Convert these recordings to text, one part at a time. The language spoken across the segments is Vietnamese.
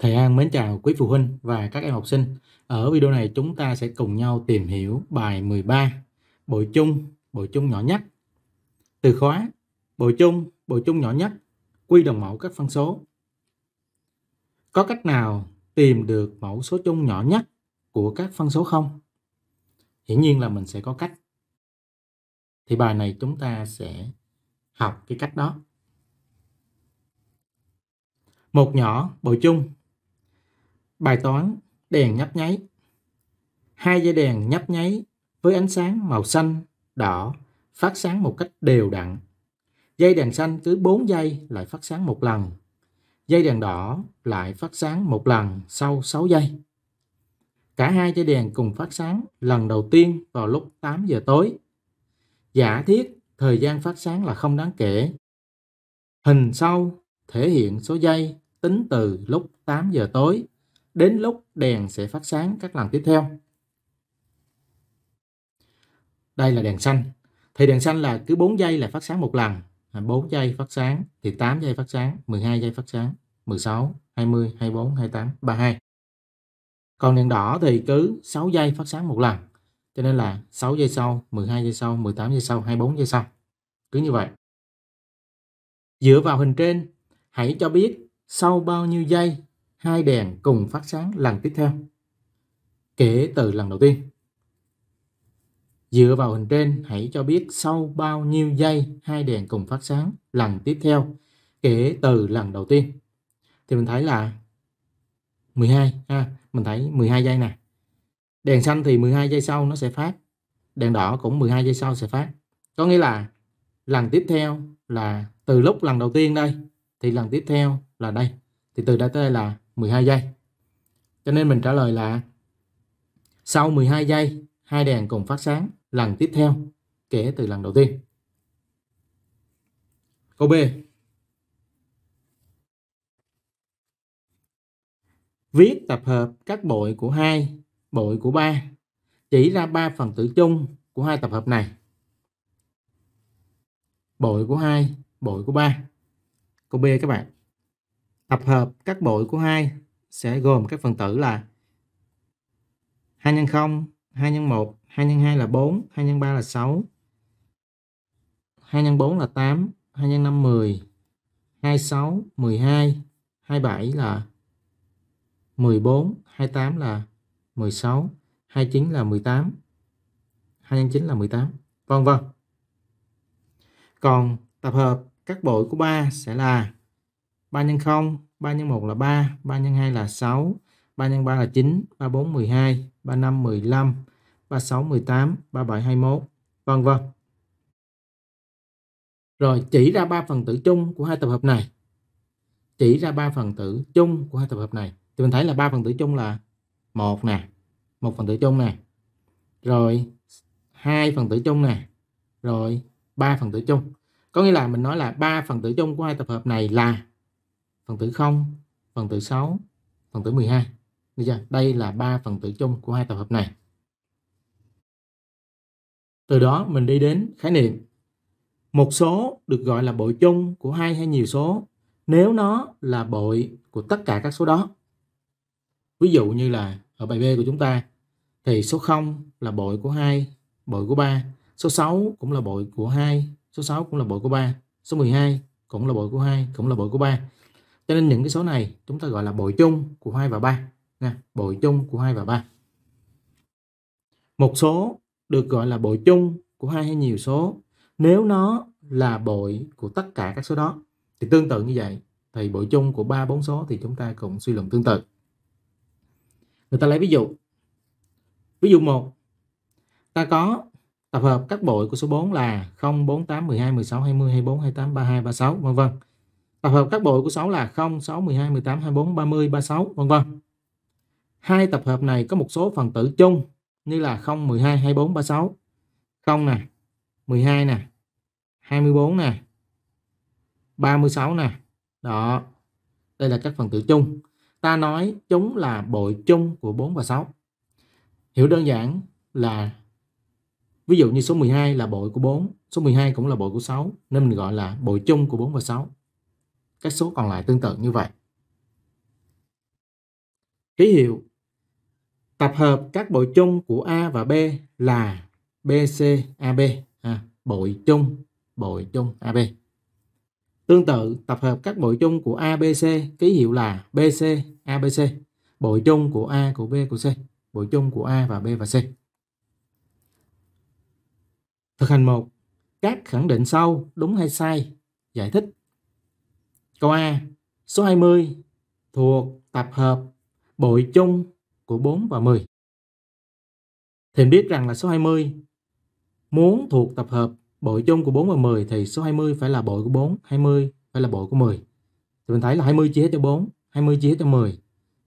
Thầy An mến chào quý phụ huynh và các em học sinh. Ở video này chúng ta sẽ cùng nhau tìm hiểu bài 13 bội chung, bội chung nhỏ nhất. Từ khóa bội chung, bội chung nhỏ nhất, quy đồng mẫu các phân số. Có cách nào tìm được mẫu số chung nhỏ nhất của các phân số không? Hiển nhiên là mình sẽ có cách. Thì bài này chúng ta sẽ học cái cách đó. Một nhỏ bội chung Bài toán đèn nhấp nháy. Hai dây đèn nhấp nháy với ánh sáng màu xanh, đỏ phát sáng một cách đều đặn. Dây đèn xanh cứ 4 giây lại phát sáng một lần. Dây đèn đỏ lại phát sáng một lần sau 6 giây. Cả hai dây đèn cùng phát sáng lần đầu tiên vào lúc 8 giờ tối. Giả thiết thời gian phát sáng là không đáng kể. Hình sau thể hiện số giây tính từ lúc 8 giờ tối đến lúc đèn sẽ phát sáng các lần tiếp theo. Đây là đèn xanh. Thì đèn xanh là cứ 4 giây là phát sáng một lần. 4 giây phát sáng thì 8 giây phát sáng, 12 giây phát sáng, 16, 20, 24, 28, 32. Còn đèn đỏ thì cứ 6 giây phát sáng một lần. Cho nên là 6 giây sau, 12 giây sau, 18 giây sau, 24 giây sau. Cứ như vậy. Dựa vào hình trên, hãy cho biết sau bao nhiêu giây hai đèn cùng phát sáng lần tiếp theo kể từ lần đầu tiên. Dựa vào hình trên, hãy cho biết sau bao nhiêu giây hai đèn cùng phát sáng lần tiếp theo kể từ lần đầu tiên. Thì mình thấy là 12 ha, mình thấy 12 giây nè. Đèn xanh thì 12 giây sau nó sẽ phát. Đèn đỏ cũng 12 giây sau sẽ phát. Có nghĩa là lần tiếp theo là từ lúc lần đầu tiên đây thì lần tiếp theo là đây. Thì từ đây tới đây là 12 giây. Cho nên mình trả lời là sau 12 giây, hai đèn cùng phát sáng lần tiếp theo kể từ lần đầu tiên. Câu B. Viết tập hợp các bội của 2, bội của 3 chỉ ra 3 phần tử chung của hai tập hợp này. Bội của 2, bội của 3. Câu B các bạn. Tập hợp các bội của 2 sẽ gồm các phần tử là 2 nhân 0, 2 nhân 1, 2 nhân 2 là 4, 2 nhân 3 là 6, 2 nhân 4 là 8, 2 nhân 5 10, 26, 12, 27 là 14, 28 là 16, 29 là 18, 2 nhân 9 là 18, vân vân. Còn tập hợp các bội của 3 sẽ là 3 nhân 0, 3 nhân 1 là 3, 3 nhân 2 là 6, 3 nhân 3 là 9, 3 4 12, 3 5 15, 3 6 18, 3 7 21, vân vân. Rồi chỉ ra ba phần tử chung của hai tập hợp này. Chỉ ra ba phần tử chung của hai tập hợp này. Thì mình thấy là ba phần tử chung là một nè, một phần tử chung nè. Rồi hai phần tử chung nè. Rồi ba phần tử chung. Có nghĩa là mình nói là ba phần tử chung của hai tập hợp này là phần tử 0, phần tử 6, phần tử 12. Được chưa? Đây là ba phần tử chung của hai tập hợp này. Từ đó mình đi đến khái niệm một số được gọi là bội chung của hai hay nhiều số nếu nó là bội của tất cả các số đó. Ví dụ như là ở bài B của chúng ta thì số 0 là bội của 2, bội của 3, số 6 cũng là bội của 2, số 6 cũng là bội của 3, số 12 cũng là bội của 2, cũng là bội của 3. Cho nên những cái số này chúng ta gọi là bội chung của 2 và 3 nha, bội chung của 2 và 3. Một số được gọi là bội chung của hai hay nhiều số nếu nó là bội của tất cả các số đó. Thì tương tự như vậy thì bội chung của 3 bốn số thì chúng ta cũng suy luận tương tự. Người ta lấy ví dụ. Ví dụ 1. Ta có tập hợp các bội của số 4 là 0 4 8 12 16 20 24 28 32 36 vân vân Tập hợp các bội của 6 là 0, 6, 12, 18, 24, 30, 36, vân vân. Hai tập hợp này có một số phần tử chung như là 0, 12, 24, 36. 0 nè, 12 nè, 24 nè, 36 nè. Đó. Đây là các phần tử chung. Ta nói chúng là bội chung của 4 và 6. Hiểu đơn giản là ví dụ như số 12 là bội của 4, số 12 cũng là bội của 6 nên mình gọi là bội chung của 4 và 6 các số còn lại tương tự như vậy. Ký hiệu Tập hợp các bội chung của A và B là BCAB. À, bội chung, bội chung AB. Tương tự, tập hợp các bội chung của ABC ký hiệu là BCABC. Bội chung của A, của B, của C. Bội chung của A và B và C. Thực hành 1. Các khẳng định sau đúng hay sai? Giải thích Câu A, số 20 thuộc tập hợp bội chung của 4 và 10. Thì biết rằng là số 20 muốn thuộc tập hợp bội chung của 4 và 10 thì số 20 phải là bội của 4, 20 phải là bội của 10. Thì mình thấy là 20 chia cho 4, 20 chia cho 10.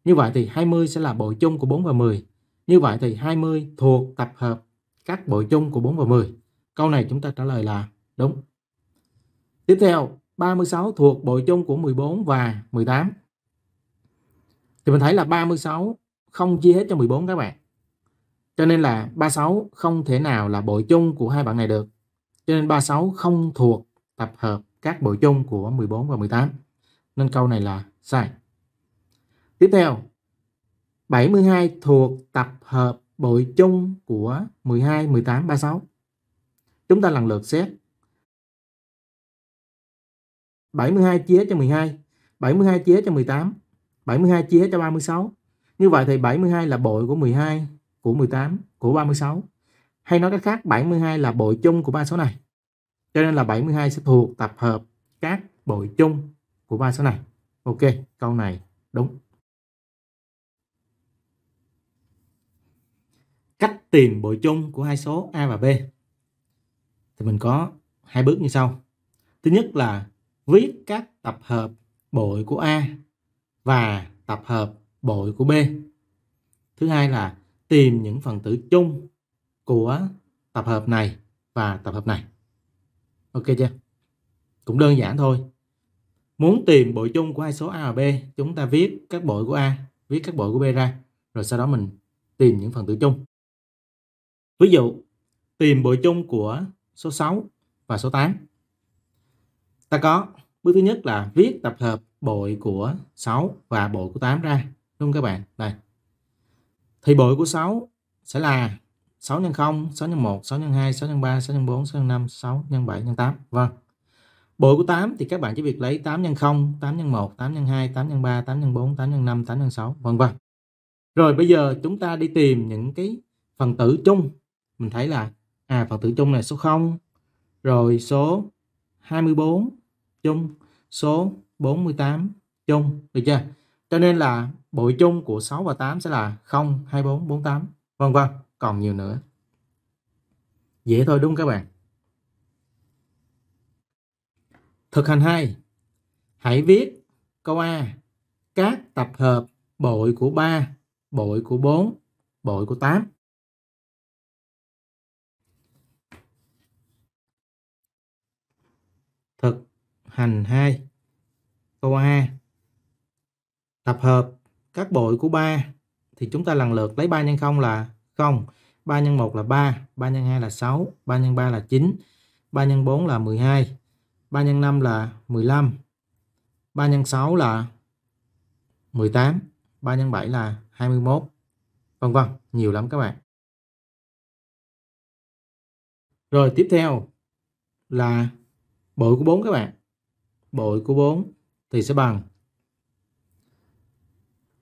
Như vậy thì 20 sẽ là bội chung của 4 và 10. Như vậy thì 20 thuộc tập hợp các bội chung của 4 và 10. Câu này chúng ta trả lời là đúng. Tiếp theo, 36 thuộc bội chung của 14 và 18. Thì mình thấy là 36 không chia hết cho 14 các bạn. Cho nên là 36 không thể nào là bội chung của hai bạn này được. Cho nên 36 không thuộc tập hợp các bội chung của 14 và 18. Nên câu này là sai. Tiếp theo, 72 thuộc tập hợp bội chung của 12, 18, 36. Chúng ta lần lượt xét 72 chia cho 12, 72 chia cho 18, 72 chia cho 36. Như vậy thì 72 là bội của 12, của 18, của 36. Hay nói cách khác 72 là bội chung của ba số này. Cho nên là 72 sẽ thuộc tập hợp các bội chung của ba số này. Ok, câu này đúng. Cách tìm bội chung của hai số A và B. Thì mình có hai bước như sau. Thứ nhất là viết các tập hợp bội của A và tập hợp bội của B. Thứ hai là tìm những phần tử chung của tập hợp này và tập hợp này. Ok chưa? Cũng đơn giản thôi. Muốn tìm bội chung của hai số A và B, chúng ta viết các bội của A, viết các bội của B ra, rồi sau đó mình tìm những phần tử chung. Ví dụ, tìm bội chung của số 6 và số 8 ta có bước thứ nhất là viết tập hợp bội của 6 và bội của 8 ra đúng không các bạn đây thì bội của 6 sẽ là 6 x 0, 6 x 1, 6 x 2, 6 x 3, 6 x 4, 6 x 5, 6 x 7 x 8. Vâng. Bội của 8 thì các bạn chỉ việc lấy 8 x 0, 8 x 1, 8 x 2, 8 x 3, 8 x 4, 8 x 5, 8 x 6, vân vân. Rồi bây giờ chúng ta đi tìm những cái phần tử chung. Mình thấy là à phần tử chung là số 0, rồi số 24, chung số 48 chung được chưa cho nên là bội chung của 6 và 8 sẽ là 0 24 48 vân vân còn nhiều nữa dễ thôi đúng các bạn thực hành 2 hãy viết câu A các tập hợp bội của 3 bội của 4 bội của 8 hành 2. Câu A. Tập hợp các bội của 3 thì chúng ta lần lượt lấy 3 nhân 0 là 0, 3 nhân 1 là 3, 3 nhân 2 là 6, 3 nhân 3 là 9, 3 nhân 4 là 12, 3 nhân 5 là 15, 3 nhân 6 là 18, 3 nhân 7 là 21, vân vân, nhiều lắm các bạn. Rồi tiếp theo là bội của 4 các bạn bội của 4 thì sẽ bằng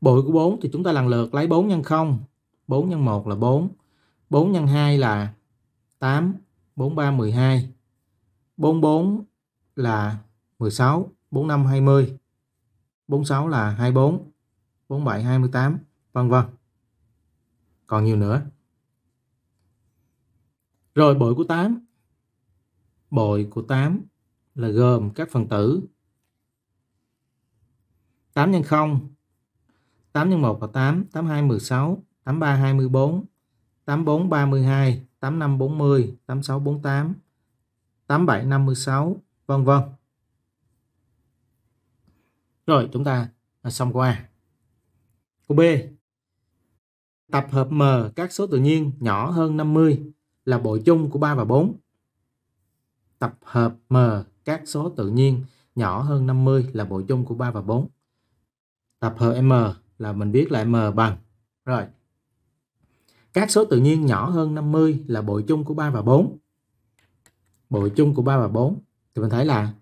bội của 4 thì chúng ta lần lượt lấy 4 nhân 0 4 nhân 1 là 4 4 nhân 2 là 8 4 3 12 4 4 là 16 4 5 20 46 là 24 47 28 vân vân còn nhiều nữa rồi bội của 8 bội của 8 là gồm các phần tử 8 nhân 0 8 nhân 1 là 8 8 2 16 8 3 24 8 4 32 8 5 40 8 6 48 8 7 56 vân vân rồi chúng ta à, xong qua. câu B tập hợp M các số tự nhiên nhỏ hơn 50 là bội chung của 3 và 4 tập hợp M các số tự nhiên nhỏ hơn 50 là bộ chung của 3 và 4. Tập hợp M là mình biết là M bằng. Rồi. Các số tự nhiên nhỏ hơn 50 là bộ chung của 3 và 4. Bộ chung của 3 và 4 thì mình thấy là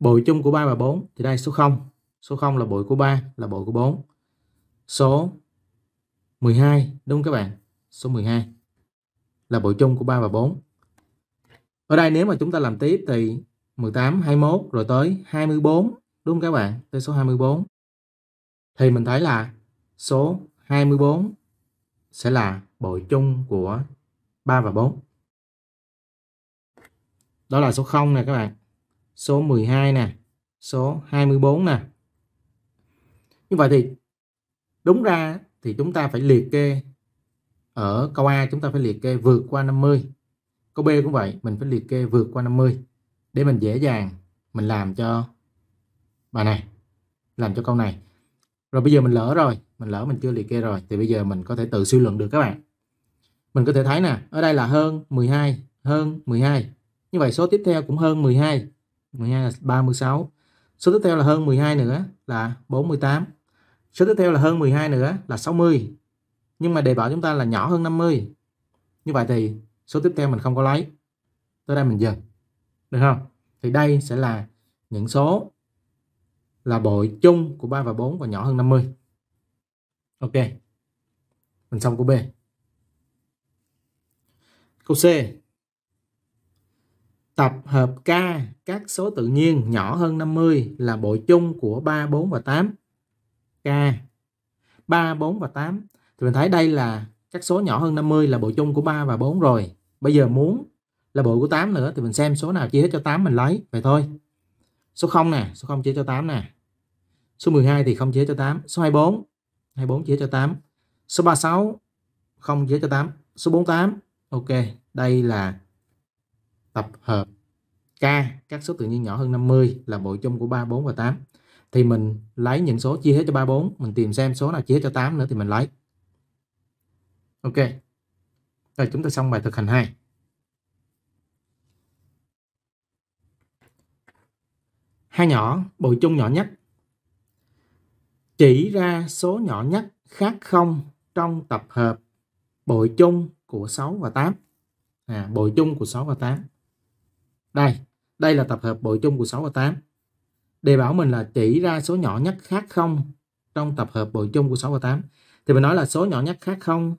bội chung của 3 và 4 thì đây số 0. Số 0 là bội của 3 là bội của 4. Số 12 đúng các bạn? Số 12 là bội chung của 3 và 4. Ở đây nếu mà chúng ta làm tiếp thì 18, 21 rồi tới 24 đúng không các bạn? Tới số 24. Thì mình thấy là số 24 sẽ là bội chung của 3 và 4. Đó là số 0 nè các bạn. Số 12 nè, số 24 nè. Như vậy thì đúng ra thì chúng ta phải liệt kê ở câu A chúng ta phải liệt kê vượt qua 50. Câu B cũng vậy, mình phải liệt kê vượt qua 50 để mình dễ dàng mình làm cho bài này làm cho câu này rồi bây giờ mình lỡ rồi mình lỡ mình chưa liệt kê rồi thì bây giờ mình có thể tự suy luận được các bạn mình có thể thấy nè ở đây là hơn 12 hơn 12 như vậy số tiếp theo cũng hơn 12 12 là 36 số tiếp theo là hơn 12 nữa là 48 số tiếp theo là hơn 12 nữa là 60 nhưng mà đề bảo chúng ta là nhỏ hơn 50 như vậy thì số tiếp theo mình không có lấy tới đây mình dừng được không thì đây sẽ là những số là bội chung của 3 và 4 và nhỏ hơn 50 ok mình xong câu B câu C tập hợp K các số tự nhiên nhỏ hơn 50 là bội chung của 3, 4 và 8 K 3, 4 và 8 thì mình thấy đây là các số nhỏ hơn 50 là bội chung của 3 và 4 rồi bây giờ muốn là bội của 8 nữa thì mình xem số nào chia hết cho 8 mình lấy vậy thôi số 0 nè số 0 chia cho 8 nè số 12 thì không chia cho 8 số 24 24 chia cho 8 số 36 không chia cho 8 số 48 ok đây là tập hợp K các số tự nhiên nhỏ hơn 50 là bội chung của 3 4 và 8 thì mình lấy những số chia hết cho 3 4 mình tìm xem số nào chia hết cho 8 nữa thì mình lấy ok rồi chúng ta xong bài thực hành 2 hai nhỏ bội chung nhỏ nhất chỉ ra số nhỏ nhất khác không trong tập hợp bội chung của 6 và 8 à, bội chung của 6 và 8 đây đây là tập hợp bội chung của 6 và 8 đề bảo mình là chỉ ra số nhỏ nhất khác không trong tập hợp bội chung của 6 và 8 thì mình nói là số nhỏ nhất khác không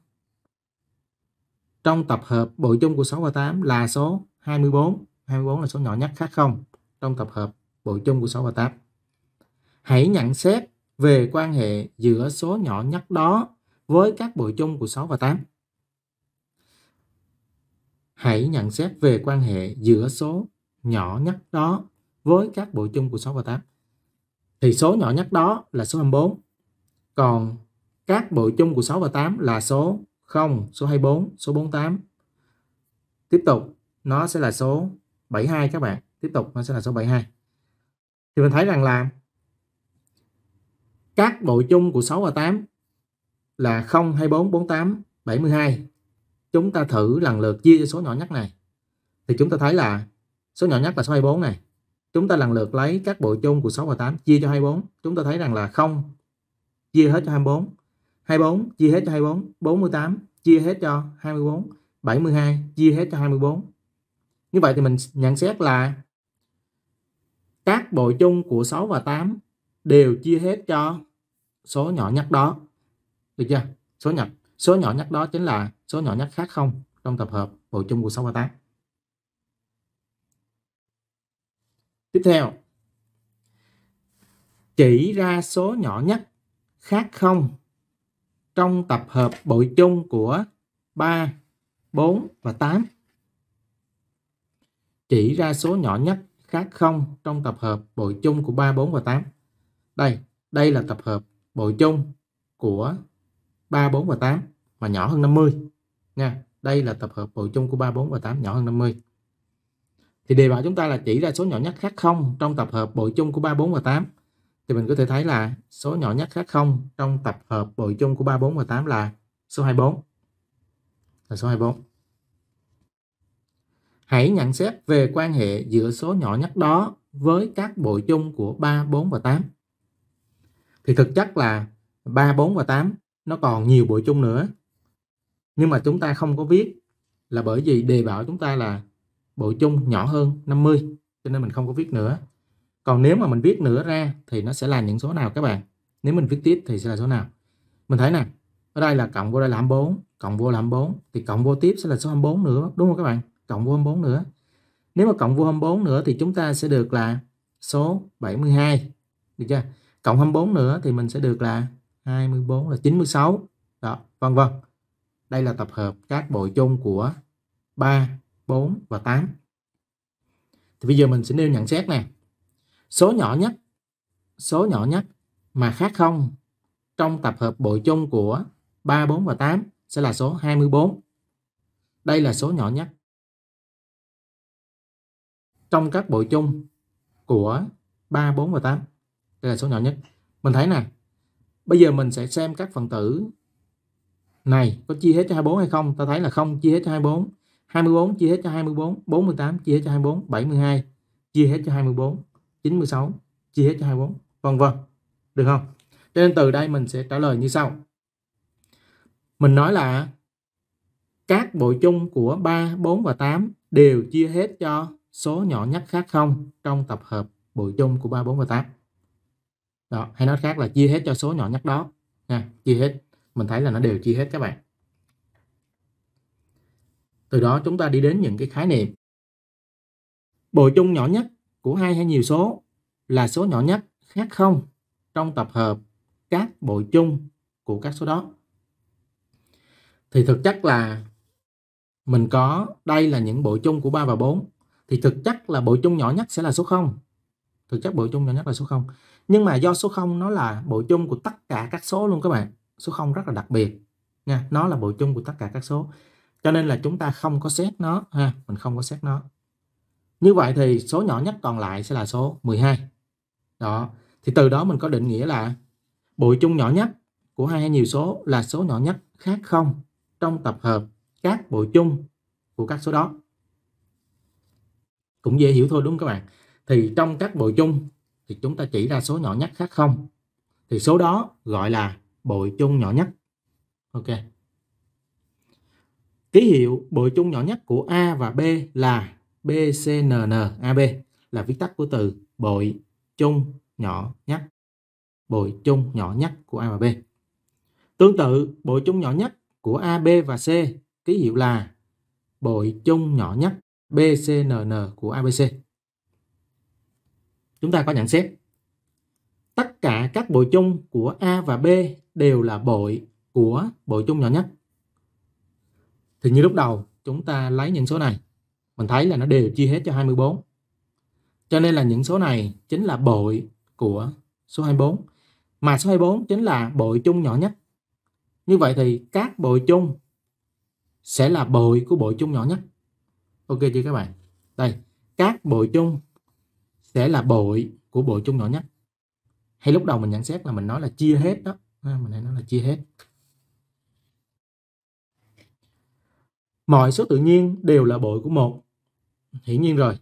trong tập hợp bội chung của 6 và 8 là số 24 24 là số nhỏ nhất khác không trong tập hợp bộ chung của 6 và 8. Hãy nhận xét về quan hệ giữa số nhỏ nhất đó với các bộ chung của 6 và 8. Hãy nhận xét về quan hệ giữa số nhỏ nhất đó với các bộ chung của 6 và 8. Thì số nhỏ nhất đó là số 24. Còn các bộ chung của 6 và 8 là số 0, số 24, số 48. Tiếp tục, nó sẽ là số 72 các bạn. Tiếp tục, nó sẽ là số 72 thì mình thấy rằng là các bộ chung của 6 và 8 là 0, 24, 48, 72. Chúng ta thử lần lượt chia cho số nhỏ nhất này. Thì chúng ta thấy là số nhỏ nhất là số 24 này. Chúng ta lần lượt lấy các bộ chung của 6 và 8 chia cho 24. Chúng ta thấy rằng là 0 chia hết cho 24. 24 chia hết cho 24. 48 chia hết cho 24. 72 chia hết cho 24. Như vậy thì mình nhận xét là các bộ chung của 6 và 8 đều chia hết cho số nhỏ nhất đó. Được chưa? Số nhỏ số nhỏ nhất đó chính là số nhỏ nhất khác không trong tập hợp bộ chung của 6 và 8. Tiếp theo. Chỉ ra số nhỏ nhất khác không trong tập hợp bội chung của 3, 4 và 8. Chỉ ra số nhỏ nhất khác không trong tập hợp bội chung của 3, 4 và 8. Đây, đây là tập hợp bội chung của 3, 4 và 8 mà nhỏ hơn 50 nha. Đây là tập hợp bội chung của 3, 4 và 8 nhỏ hơn 50. Thì đề bảo chúng ta là chỉ ra số nhỏ nhất khác không trong tập hợp bội chung của 3, 4 và 8. Thì mình có thể thấy là số nhỏ nhất khác không trong tập hợp bội chung của 3, 4 và 8 là số 24. Là số 24. Hãy nhận xét về quan hệ giữa số nhỏ nhất đó với các bội chung của 3, 4 và 8. Thì thực chất là 3, 4 và 8 nó còn nhiều bội chung nữa. Nhưng mà chúng ta không có viết là bởi vì đề bảo chúng ta là bội chung nhỏ hơn 50 cho nên mình không có viết nữa. Còn nếu mà mình viết nữa ra thì nó sẽ là những số nào các bạn? Nếu mình viết tiếp thì sẽ là số nào? Mình thấy nè, ở đây là cộng vô đây là 24, cộng vô là 24 thì cộng vô tiếp sẽ là số 24 nữa đúng không các bạn? cộng vô âm 4 nữa. Nếu mà cộng vô âm 4 nữa thì chúng ta sẽ được là số 72. Được chưa? Cộng 24 nữa thì mình sẽ được là 24 là 96. Đó, vân vân. Đây là tập hợp các bội chung của 3, 4 và 8. Thì bây giờ mình sẽ nêu nhận xét nè. Số nhỏ nhất số nhỏ nhất mà khác không trong tập hợp bội chung của 3, 4 và 8 sẽ là số 24. Đây là số nhỏ nhất trong các bộ chung của 3, 4 và 8. Đây là số nhỏ nhất. Mình thấy nè, bây giờ mình sẽ xem các phần tử này có chia hết cho 24 hay không. Ta thấy là không chia hết cho 24, 24 chia hết cho 24, 48 chia hết cho 24, 72 chia hết cho 24, 96 chia hết cho 24, vân vân. Được không? Cho nên từ đây mình sẽ trả lời như sau. Mình nói là các bộ chung của 3, 4 và 8 đều chia hết cho số nhỏ nhất khác không trong tập hợp bội chung của 3, 4 và 8 đó hay nói khác là chia hết cho số nhỏ nhất đó nha chia hết mình thấy là nó đều chia hết các bạn từ đó chúng ta đi đến những cái khái niệm bội chung nhỏ nhất của hai hay nhiều số là số nhỏ nhất khác không trong tập hợp các bội chung của các số đó thì thực chất là mình có đây là những bội chung của 3 và 4 thì thực chất là bội chung nhỏ nhất sẽ là số 0 thực chất bội chung nhỏ nhất là số 0 nhưng mà do số 0 nó là bội chung của tất cả các số luôn các bạn số 0 rất là đặc biệt nha nó là bội chung của tất cả các số cho nên là chúng ta không có xét nó ha mình không có xét nó như vậy thì số nhỏ nhất còn lại sẽ là số 12 đó thì từ đó mình có định nghĩa là bội chung nhỏ nhất của hai hay nhiều số là số nhỏ nhất khác không trong tập hợp các bội chung của các số đó cũng dễ hiểu thôi đúng không các bạn thì trong các bội chung thì chúng ta chỉ ra số nhỏ nhất khác không thì số đó gọi là bội chung nhỏ nhất ok ký hiệu bội chung nhỏ nhất của A và B là BCNNAB là viết tắt của từ bội chung nhỏ nhất bội chung nhỏ nhất của A và B tương tự bội chung nhỏ nhất của ab và C ký hiệu là bội chung nhỏ nhất BCNN của ABC. Chúng ta có nhận xét tất cả các bội chung của A và B đều là bội của bội chung nhỏ nhất. Thì như lúc đầu chúng ta lấy những số này, mình thấy là nó đều chia hết cho 24. Cho nên là những số này chính là bội của số 24. Mà số 24 chính là bội chung nhỏ nhất. Như vậy thì các bội chung sẽ là bội của bội chung nhỏ nhất ok chưa các bạn đây các bội chung sẽ là bội của bội chung nhỏ nhất hay lúc đầu mình nhận xét là mình nói là chia hết đó à, mình hay nói là chia hết mọi số tự nhiên đều là bội của một hiển nhiên rồi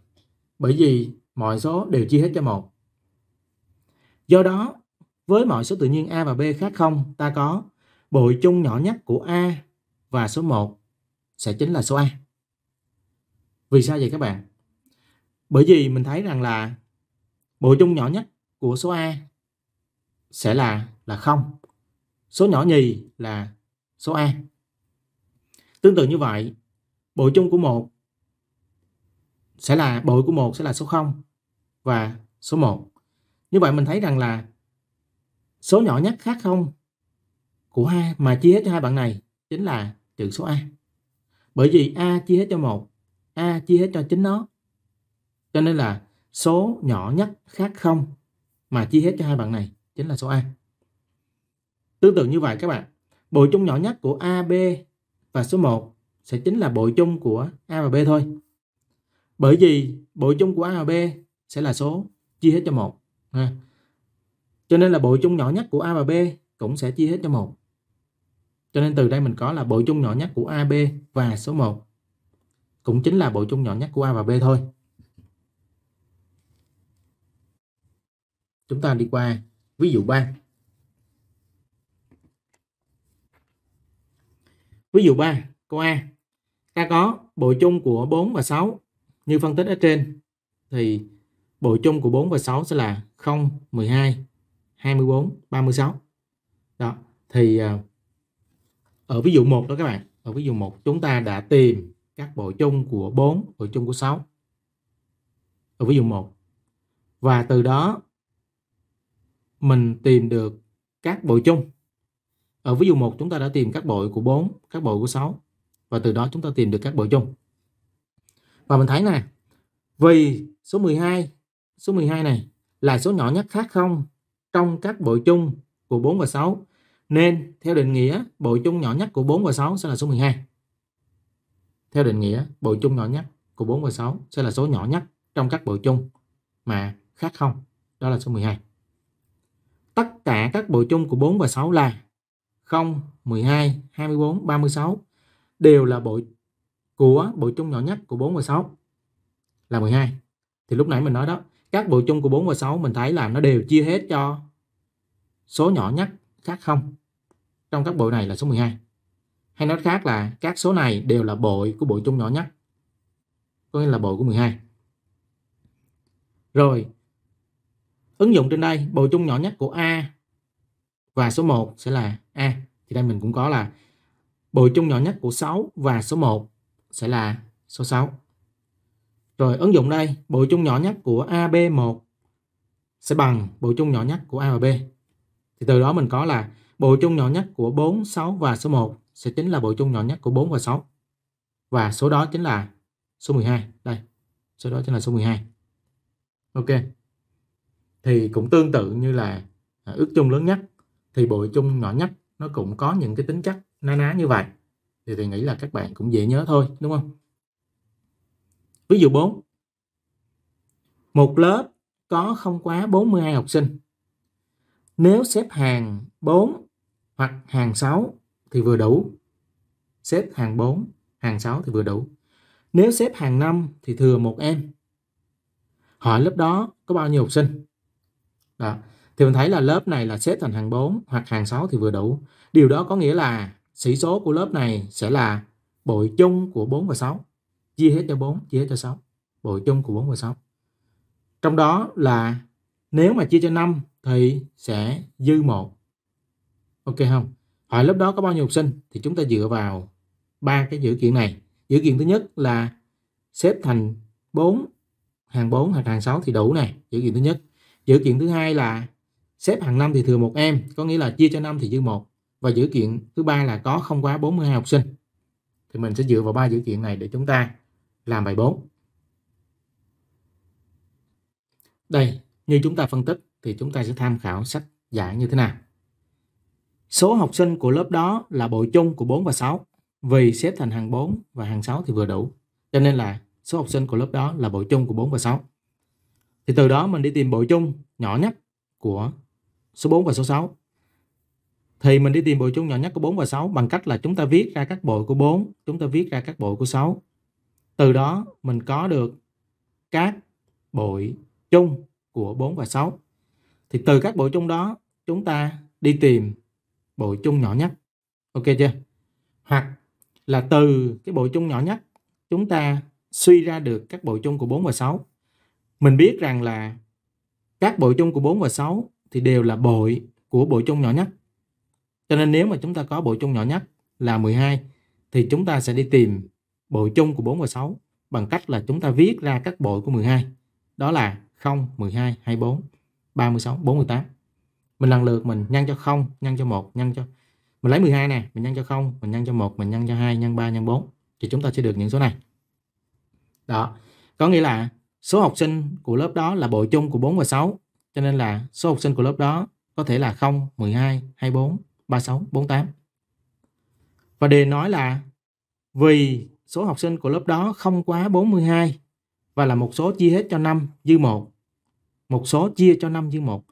bởi vì mọi số đều chia hết cho một do đó với mọi số tự nhiên a và b khác không ta có bội chung nhỏ nhất của a và số 1 sẽ chính là số a vì sao vậy các bạn? Bởi vì mình thấy rằng là bộ chung nhỏ nhất của số A sẽ là là không, Số nhỏ nhì là số A. Tương tự như vậy, bộ chung của 1 sẽ là bộ của 1 sẽ là số 0 và số 1. Như vậy mình thấy rằng là số nhỏ nhất khác không của hai mà chia hết cho hai bạn này chính là trừ số A. Bởi vì A chia hết cho 1 A chia hết cho chính nó. Cho nên là số nhỏ nhất khác không mà chia hết cho hai bạn này chính là số A. Tương tự như vậy các bạn, bội chung nhỏ nhất của A, B và số 1 sẽ chính là bội chung của A và B thôi. Bởi vì bội chung của A và B sẽ là số chia hết cho 1. Ha. Cho nên là bội chung nhỏ nhất của A và B cũng sẽ chia hết cho 1. Cho nên từ đây mình có là bội chung nhỏ nhất của AB và số 1 cũng chính là bộ chung nhỏ nhất của A và B thôi. Chúng ta đi qua ví dụ 3. Ví dụ 3, câu A. Ta có bộ chung của 4 và 6 như phân tích ở trên thì bộ chung của 4 và 6 sẽ là 0, 12, 24, 36. Đó, thì à, ở ví dụ 1 đó các bạn, ở ví dụ 1 chúng ta đã tìm các bộ chung của 4, bộ chung của 6. Ở ví dụ 1. Và từ đó mình tìm được các bộ chung. Ở ví dụ 1 chúng ta đã tìm các bộ của 4, các bộ của 6 và từ đó chúng ta tìm được các bộ chung. Và mình thấy nè, vì số 12, số 12 này là số nhỏ nhất khác không trong các bộ chung của 4 và 6 nên theo định nghĩa bộ chung nhỏ nhất của 4 và 6 sẽ là số 12. Theo định nghĩa, bộ chung nhỏ nhất của 4 và 6 sẽ là số nhỏ nhất trong các bộ chung mà khác không. Đó là số 12. Tất cả các bộ chung của 4 và 6 là 0, 12, 24, 36 đều là bộ của bộ chung nhỏ nhất của 4 và 6 là 12. Thì lúc nãy mình nói đó, các bộ chung của 4 và 6 mình thấy là nó đều chia hết cho số nhỏ nhất khác không. Trong các bộ này là số 12. Hay nói khác là các số này đều là bội của bội chung nhỏ nhất. Có nghĩa là bội của 12. Rồi, ứng dụng trên đây bội chung nhỏ nhất của A và số 1 sẽ là A. Thì đây mình cũng có là bội chung nhỏ nhất của 6 và số 1 sẽ là số 6. Rồi ứng dụng đây, bội chung nhỏ nhất của AB1 sẽ bằng bội chung nhỏ nhất của A và B. Thì từ đó mình có là bội chung nhỏ nhất của 4, 6 và số 1 sẽ chính là bộ chung nhỏ nhất của 4 và 6. Và số đó chính là số 12. Đây, số đó chính là số 12. Ok. Thì cũng tương tự như là à, ước chung lớn nhất thì bội chung nhỏ nhất nó cũng có những cái tính chất na ná như vậy. Thì tôi nghĩ là các bạn cũng dễ nhớ thôi, đúng không? Ví dụ 4. Một lớp có không quá 42 học sinh. Nếu xếp hàng 4 hoặc hàng 6 thì vừa đủ. Xếp hàng 4, hàng 6 thì vừa đủ. Nếu xếp hàng 5 thì thừa một em. Hỏi lớp đó có bao nhiêu học sinh? Đó. Thì mình thấy là lớp này là xếp thành hàng 4 hoặc hàng 6 thì vừa đủ. Điều đó có nghĩa là sĩ số của lớp này sẽ là bội chung của 4 và 6. Chia hết cho 4, chia hết cho 6. Bội chung của 4 và 6. Trong đó là nếu mà chia cho 5 thì sẽ dư 1. Ok không? hỏi lớp đó có bao nhiêu học sinh thì chúng ta dựa vào ba cái dữ kiện này dữ kiện thứ nhất là xếp thành 4 hàng 4 hoặc hàng 6 thì đủ này dữ kiện thứ nhất dữ kiện thứ hai là xếp hàng năm thì thừa một em có nghĩa là chia cho năm thì dư một và dữ kiện thứ ba là có không quá 42 học sinh thì mình sẽ dựa vào ba dữ kiện này để chúng ta làm bài 4 đây như chúng ta phân tích thì chúng ta sẽ tham khảo sách giải như thế nào Số học sinh của lớp đó là bội chung của 4 và 6. Vì xếp thành hàng 4 và hàng 6 thì vừa đủ. Cho nên là số học sinh của lớp đó là bội chung của 4 và 6. Thì từ đó mình đi tìm bội chung nhỏ nhất của số 4 và số 6. Thì mình đi tìm bội chung nhỏ nhất của 4 và 6 bằng cách là chúng ta viết ra các bội của 4, chúng ta viết ra các bội của 6. Từ đó mình có được các bội chung của 4 và 6. Thì từ các bội chung đó chúng ta đi tìm bội chung nhỏ nhất ok chưa hoặc là từ cái bội chung nhỏ nhất chúng ta suy ra được các bội chung của 4 và 6 mình biết rằng là các bội chung của 4 và 6 thì đều là bội của bội chung nhỏ nhất cho nên nếu mà chúng ta có bội chung nhỏ nhất là 12 thì chúng ta sẽ đi tìm bội chung của 4 và 6 bằng cách là chúng ta viết ra các bội của 12. Đó là 0, 12, 24, 36, 48 mình lần lượt mình nhân cho không nhân cho một nhân cho mình lấy 12 nè mình nhân cho không mình nhân cho một mình nhân cho hai nhân 3 nhân 4 thì chúng ta sẽ được những số này đó có nghĩa là số học sinh của lớp đó là bội chung của 4 và 6 cho nên là số học sinh của lớp đó có thể là 0, 12, 24, 36, 48 và đề nói là vì số học sinh của lớp đó không quá 42 và là một số chia hết cho 5 dư 1 một số chia cho 5 dư 1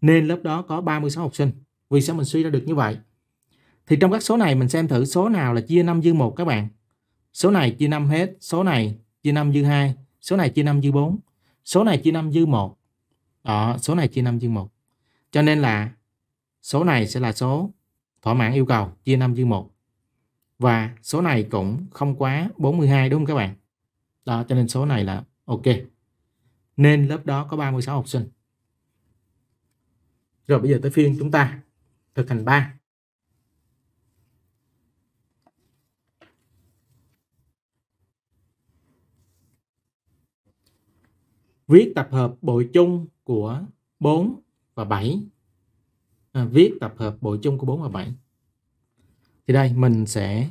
nên lớp đó có 36 học sinh. Vì sao mình suy ra được như vậy? Thì trong các số này mình xem thử số nào là chia 5 dư 1 các bạn. Số này chia 5 hết, số này chia 5 dư 2, số này chia 5 dư 4, số này chia 5 dư 1. Đó, số này chia 5 dư 1. Cho nên là số này sẽ là số thỏa mãn yêu cầu chia 5 dư 1. Và số này cũng không quá 42 đúng không các bạn? Đó, cho nên số này là ok. Nên lớp đó có 36 học sinh. Rồi bây giờ tới phiên chúng ta thực hành 3. Viết tập hợp bội chung của 4 và 7. À, viết tập hợp bội chung của 4 và 7. Thì đây mình sẽ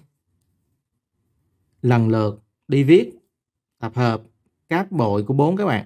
lần lượt đi viết tập hợp các bội của bốn các bạn.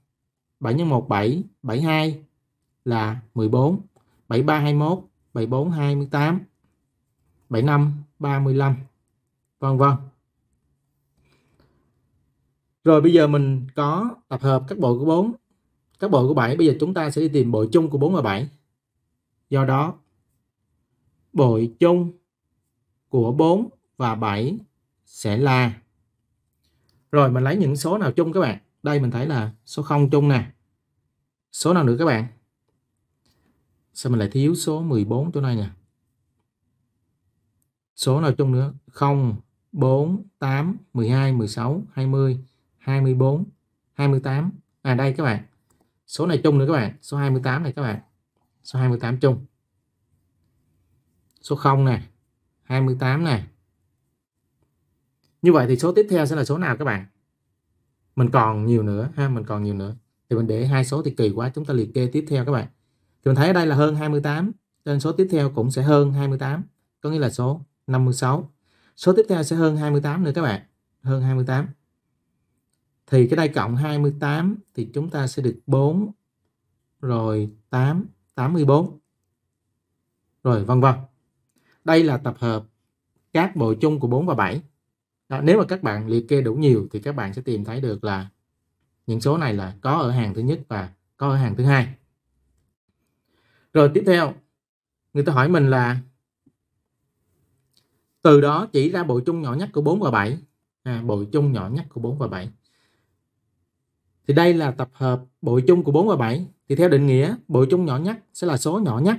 7 x 1 7, 72 là 14, 73 21, 74 28, 75 35, vân vân. Rồi bây giờ mình có tập hợp các bộ của 4, các bộ của 7, bây giờ chúng ta sẽ đi tìm bội chung của 4 và 7. Do đó, bội chung của 4 và 7 sẽ là Rồi mình lấy những số nào chung các bạn? đây mình thấy là số 0 chung nè số nào nữa các bạn sao mình lại thiếu số 14 chỗ này nè số nào chung nữa 0 4 8 12 16 20 24 28 à đây các bạn số này chung nữa các bạn số 28 này các bạn số 28 chung số 0 này 28 nè như vậy thì số tiếp theo sẽ là số nào các bạn mình còn nhiều nữa ha mình còn nhiều nữa thì mình để hai số thì kỳ quá chúng ta liệt kê tiếp theo các bạn thì mình thấy ở đây là hơn 28 cho nên số tiếp theo cũng sẽ hơn 28 có nghĩa là số 56 số tiếp theo sẽ hơn 28 nữa các bạn hơn 28 thì cái đây cộng 28 thì chúng ta sẽ được 4 rồi 8 84 rồi vân vân đây là tập hợp các bộ chung của 4 và 7 đó, nếu mà các bạn liệt kê đủ nhiều thì các bạn sẽ tìm thấy được là những số này là có ở hàng thứ nhất và có ở hàng thứ hai rồi tiếp theo người ta hỏi mình là từ đó chỉ ra bộ chung nhỏ nhất của 4 và 7 à, bội chung nhỏ nhất của 4 và 7 thì đây là tập hợp bộ chung của 4 và 7 thì theo định nghĩa bộ chung nhỏ nhất sẽ là số nhỏ nhất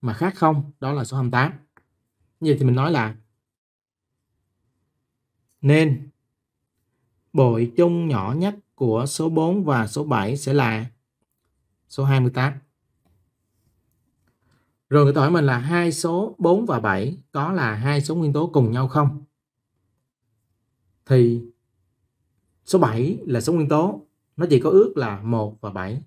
mà khác không đó là số 28 vậy thì mình nói là nên bội chung nhỏ nhất của số 4 và số 7 sẽ là số 28. Rồi người ta hỏi mình là hai số 4 và 7 có là hai số nguyên tố cùng nhau không? Thì số 7 là số nguyên tố, nó chỉ có ước là 1 và 7.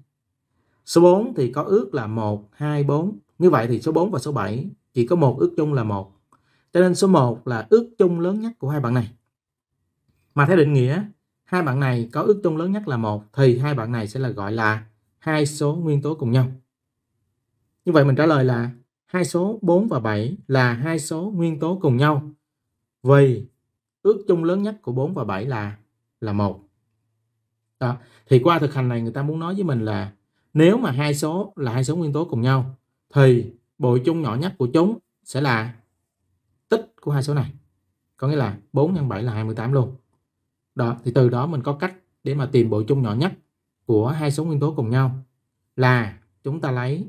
Số 4 thì có ước là 1, 2, 4. Như vậy thì số 4 và số 7 chỉ có một ước chung là 1. Cho nên số 1 là ước chung lớn nhất của hai bạn này mà theo định nghĩa hai bạn này có ước tung lớn nhất là một thì hai bạn này sẽ là gọi là hai số nguyên tố cùng nhau. Như vậy mình trả lời là hai số 4 và 7 là hai số nguyên tố cùng nhau vì ước chung lớn nhất của 4 và 7 là là một. Đó. Thì qua thực hành này người ta muốn nói với mình là nếu mà hai số là hai số nguyên tố cùng nhau thì bội chung nhỏ nhất của chúng sẽ là tích của hai số này. Có nghĩa là 4 x 7 là 28 luôn đó thì từ đó mình có cách để mà tìm bộ chung nhỏ nhất của hai số nguyên tố cùng nhau là chúng ta lấy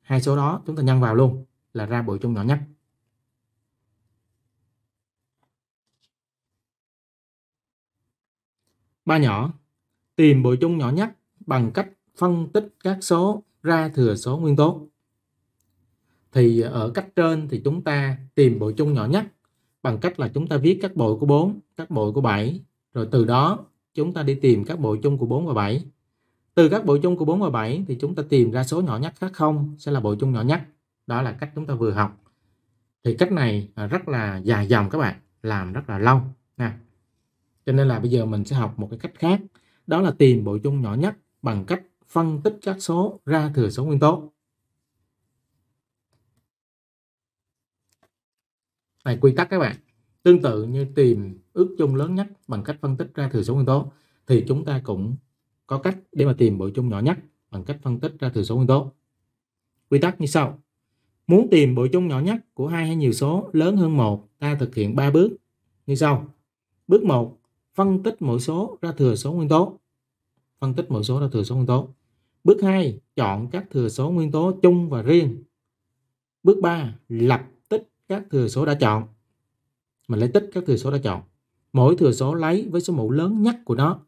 hai số đó chúng ta nhân vào luôn là ra bộ chung nhỏ nhất ba nhỏ tìm bộ chung nhỏ nhất bằng cách phân tích các số ra thừa số nguyên tố thì ở cách trên thì chúng ta tìm bộ chung nhỏ nhất bằng cách là chúng ta viết các bội của 4, các bội của 7, rồi từ đó chúng ta đi tìm các bộ chung của 4 và 7. Từ các bộ chung của 4 và 7 thì chúng ta tìm ra số nhỏ nhất khác không sẽ là bộ chung nhỏ nhất. Đó là cách chúng ta vừa học. Thì cách này à, rất là dài dòng các bạn, làm rất là lâu. Nè. Cho nên là bây giờ mình sẽ học một cái cách khác. Đó là tìm bộ chung nhỏ nhất bằng cách phân tích các số ra thừa số nguyên tố. Này quy tắc các bạn. Tương tự như tìm ước chung lớn nhất bằng cách phân tích ra thừa số nguyên tố thì chúng ta cũng có cách để mà tìm bộ chung nhỏ nhất bằng cách phân tích ra thừa số nguyên tố. Quy tắc như sau. Muốn tìm bộ chung nhỏ nhất của hai hay nhiều số lớn hơn một, ta thực hiện 3 bước như sau. Bước 1, phân tích mỗi số ra thừa số nguyên tố. Phân tích mỗi số ra thừa số nguyên tố. Bước 2, chọn các thừa số nguyên tố chung và riêng. Bước 3, lập tích các thừa số đã chọn. Mình lấy tích các thừa số đã chọn mỗi thừa số lấy với số mũ lớn nhất của nó.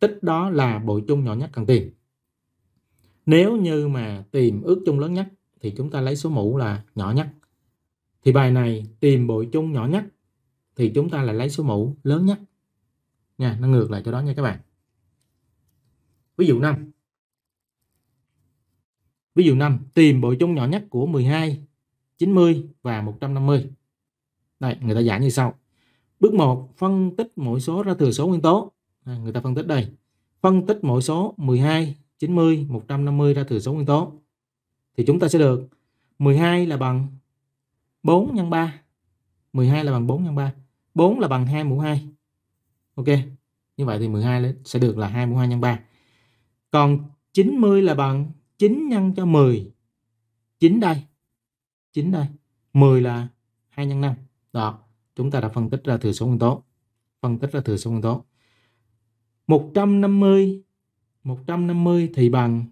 Tích đó là bội chung nhỏ nhất cần tìm. Nếu như mà tìm ước chung lớn nhất thì chúng ta lấy số mũ là nhỏ nhất. Thì bài này tìm bội chung nhỏ nhất thì chúng ta lại lấy số mũ lớn nhất. Nha, nó ngược lại cho đó nha các bạn. Ví dụ 5. Ví dụ 5, tìm bội chung nhỏ nhất của 12, 90 và 150. Đây, người ta giải như sau. Bước 1, phân tích mỗi số ra thừa số nguyên tố. À, người ta phân tích đây. Phân tích mỗi số 12, 90, 150 ra thừa số nguyên tố. Thì chúng ta sẽ được 12 là bằng 4 nhân 3. 12 là bằng 4 nhân 3. 4 là bằng 2 mũ 2. Ok. Như vậy thì 12 sẽ được là 2 mũ 2 nhân 3. Còn 90 là bằng 9 nhân cho 10. 9 đây. 9 đây. 10 là 2 nhân 5. Đó chúng ta đã phân tích ra thừa số nguyên tố phân tích ra thừa số nguyên tố 150 150 thì bằng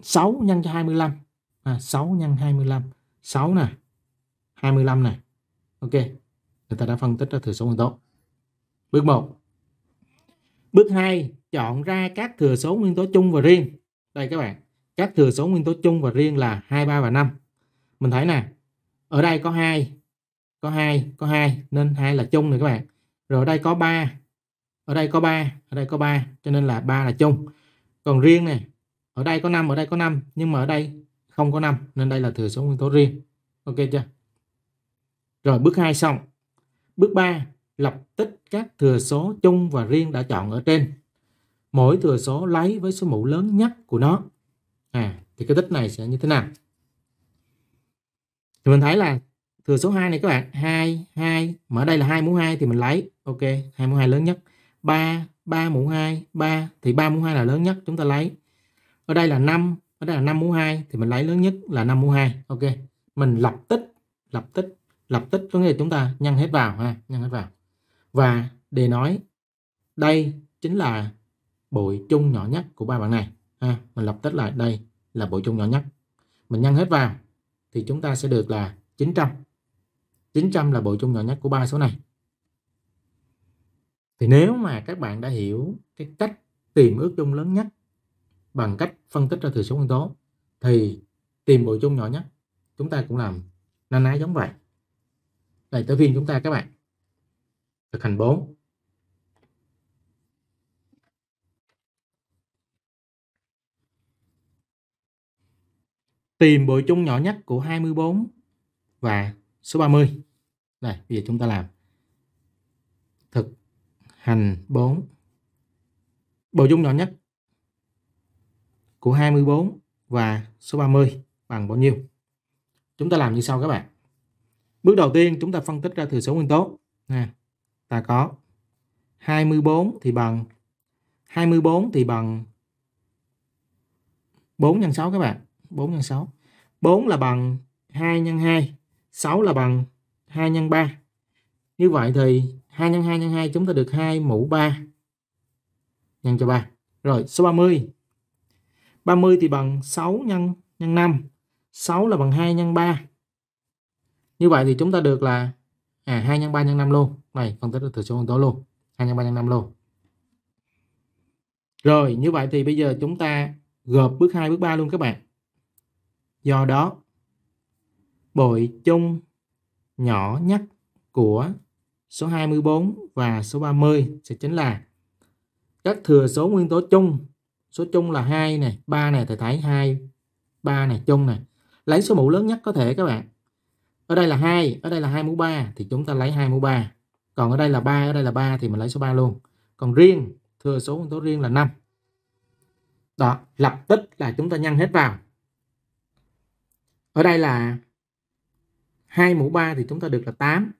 6 nhân cho 25 à, 6 nhân 25 6 nè 25 này ok người ta đã phân tích ra thừa số nguyên tố bước 1 bước 2 chọn ra các thừa số nguyên tố chung và riêng đây các bạn các thừa số nguyên tố chung và riêng là 2 3 và 5 mình thấy nè ở đây có 2 có hai có hai nên hai là chung này các bạn rồi ở đây có ba, ở đây có ba, ở đây có ba, cho nên là ba là chung còn riêng này ở đây có năm, ở đây có năm, nhưng mà ở đây không có năm nên đây là thừa số nguyên tố riêng ok chưa rồi bước 2 xong bước 3 lập tích các thừa số chung và riêng đã chọn ở trên mỗi thừa số lấy với số mũ lớn nhất của nó à thì cái tích này sẽ như thế nào thì mình thấy là thừa số 2 này các bạn 2 2 mở đây là 2 mũ 2 thì mình lấy ok 2 mũ 2 lớn nhất 3 3 mũ 2 3 thì 3 mũ 2 là lớn nhất chúng ta lấy ở đây là 5 ở đây là 5 mũ 2 thì mình lấy lớn nhất là 5 mũ 2 ok mình lập tích lập tích lập tích có nghĩa là chúng ta nhân hết vào ha nhân hết vào và để nói đây chính là bội chung nhỏ nhất của ba bạn này ha mình lập tích lại đây là bội chung nhỏ nhất mình nhân hết vào thì chúng ta sẽ được là 900 900 là bộ chung nhỏ nhất của ba số này thì nếu mà các bạn đã hiểu cái cách tìm ước chung lớn nhất bằng cách phân tích ra thừa số nguyên tố thì tìm bộ chung nhỏ nhất chúng ta cũng làm na ná giống vậy đây tới phiên chúng ta các bạn thực hành 4 tìm bộ chung nhỏ nhất của 24 và số 30 đây bây giờ chúng ta làm thực hành 4 bầu dung nhỏ nhất của 24 và số 30 bằng bao nhiêu chúng ta làm như sau các bạn bước đầu tiên chúng ta phân tích ra thừa số nguyên tố nè ta có 24 thì bằng 24 thì bằng 4 nhân 6 các bạn 4 nhân 6 4 là bằng 2 nhân 2 6 là bằng 2 nhân 3. Như vậy thì 2 nhân 2 nhân 2 chúng ta được 2 mũ 3 nhân cho 3. Rồi, số 30. 30 thì bằng 6 nhân nhân 5. 6 là bằng 2 nhân 3. Như vậy thì chúng ta được là à 2 nhân 3 nhân 5 luôn. Này, phân tích thừa số phân tố luôn. 2 nhân 3 nhân 5 luôn. Rồi, như vậy thì bây giờ chúng ta gộp bước 2 bước 3 luôn các bạn. Do đó bội chung nhỏ nhất của số 24 và số 30 sẽ chính là các thừa số nguyên tố chung. Số chung là 2 này, 3 này thì thấy 2, 3 này chung này. Lấy số mũ lớn nhất có thể các bạn. Ở đây là 2, ở đây là 2 mũ 3 thì chúng ta lấy 2 mũ 3. Còn ở đây là 3, ở đây là 3 thì mình lấy số 3 luôn. Còn riêng, thừa số nguyên tố riêng là 5. Đó, lập tích là chúng ta nhân hết vào. Ở đây là 2 mũ 3 thì chúng ta được là 8.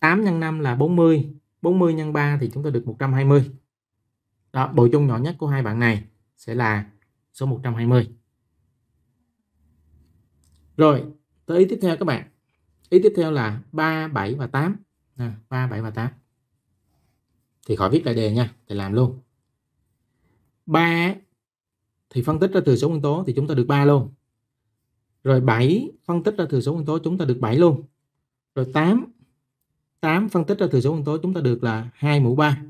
8 x 5 là 40, 40 x 3 thì chúng ta được 120. Đó, bội chung nhỏ nhất của hai bạn này sẽ là số 120. Rồi, tới ý tiếp theo các bạn. Ý tiếp theo là 3, 7 và 8. À, 3, 7 và 8. Thì khỏi viết lại đề nha, thì làm luôn. 3 thì phân tích ra từ số nguyên tố thì chúng ta được 3 luôn. Rồi 7 phân tích ra thừa số nguyên tố chúng ta được 7 luôn. Rồi 8 8 phân tích ra thừa số nguyên tố chúng ta được là 2 mũ 3.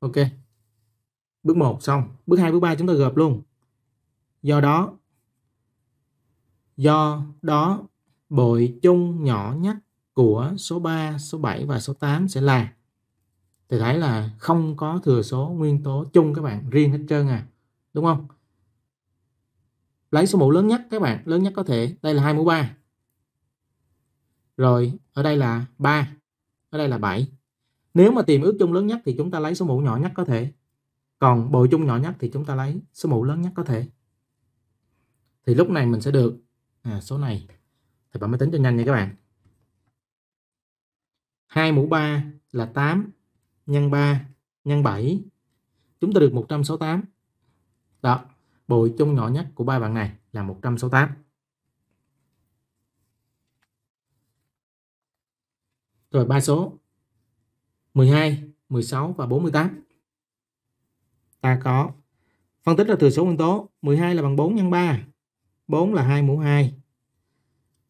Ok. Bước 1 xong, bước 2 bước 3 chúng ta gộp luôn. Do đó do đó bội chung nhỏ nhất của số 3, số 7 và số 8 sẽ là thì thấy là không có thừa số nguyên tố chung các bạn riêng hết trơn à đúng không lấy số mũ lớn nhất các bạn lớn nhất có thể đây là hai mũ 3 rồi ở đây là 3 ở đây là 7 nếu mà tìm ước chung lớn nhất thì chúng ta lấy số mũ nhỏ nhất có thể còn bội chung nhỏ nhất thì chúng ta lấy số mũ lớn nhất có thể thì lúc này mình sẽ được à, số này thì bạn mới tính cho nhanh nha các bạn 2 mũ 3 là 8 nhân 3 nhân 7 chúng ta được 168 đó bội chung nhỏ nhất của ba bạn này là 168. Rồi ba số 12, 16 và 48. Ta có phân tích là thừa số nguyên tố, 12 là bằng 4 nhân 3. 4 là 2 mũ 2.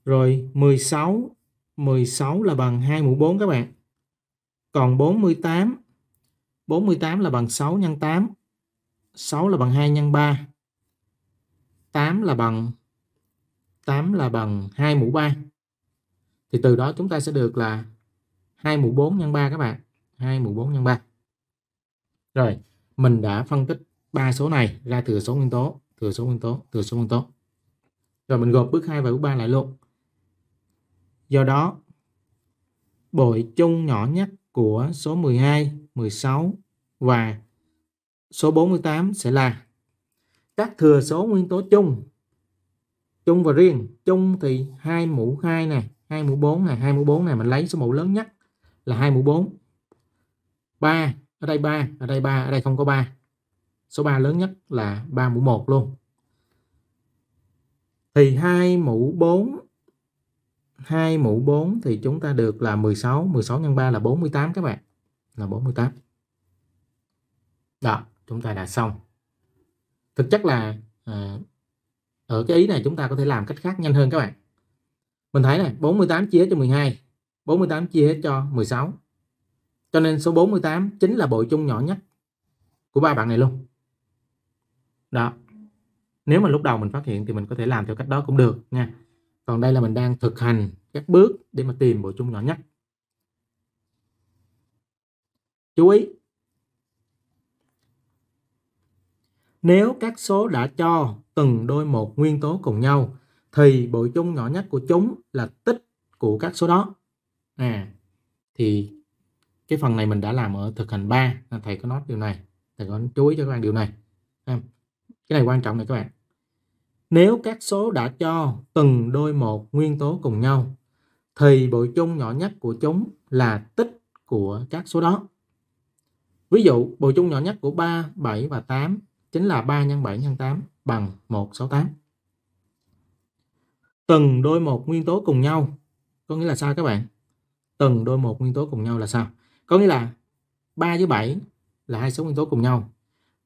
Rồi 16 16 là bằng 2 mũ 4 các bạn. Còn 48 48 là bằng 6 nhân 8. 6 là bằng 2 nhân 3. 8 là bằng 8 là bằng 2 mũ 3. Thì từ đó chúng ta sẽ được là 2 mũ 4 nhân 3 các bạn. 2 mũ 4 nhân 3. Rồi, mình đã phân tích ba số này ra thừa số nguyên tố, thừa số nguyên tố, thừa số nguyên tố. Rồi mình gộp bước 2 và bước 3 lại luôn. Do đó, bội chung nhỏ nhất của số 12, 16 và số 48 sẽ là các thừa số nguyên tố chung chung và riêng chung thì hai mũ 2 này hai mũ 4 này hai mũ 4 này mình lấy số mũ lớn nhất là hai mũ 4 3 ở đây 3 ở đây 3 ở đây không có 3 số 3 lớn nhất là 3 mũ 1 luôn thì 2 mũ 4 2 mũ 4 thì chúng ta được là 16 16 nhân 3 là 48 các bạn là 48 đó chúng ta đã xong thực chất là à, ở cái ý này chúng ta có thể làm cách khác nhanh hơn các bạn mình thấy này 48 chia cho 12 48 chia hết cho 16 cho nên số 48 chính là bội chung nhỏ nhất của ba bạn này luôn đó nếu mà lúc đầu mình phát hiện thì mình có thể làm theo cách đó cũng được nha còn đây là mình đang thực hành các bước để mà tìm bộ chung nhỏ nhất chú ý Nếu các số đã cho từng đôi một nguyên tố cùng nhau thì bội chung nhỏ nhất của chúng là tích của các số đó. À thì cái phần này mình đã làm ở thực hành 3 thầy có nói điều này, thầy có chú ý cho các bạn điều này. cái này quan trọng này các bạn. Nếu các số đã cho từng đôi một nguyên tố cùng nhau thì bội chung nhỏ nhất của chúng là tích của các số đó. Ví dụ, bội chung nhỏ nhất của 3, 7 và 8 chính là 3 nhân 7 nhân 8 bằng 168. Từng đôi một nguyên tố cùng nhau có nghĩa là sao các bạn? Từng đôi một nguyên tố cùng nhau là sao? Có nghĩa là 3 với 7 là hai số nguyên tố cùng nhau.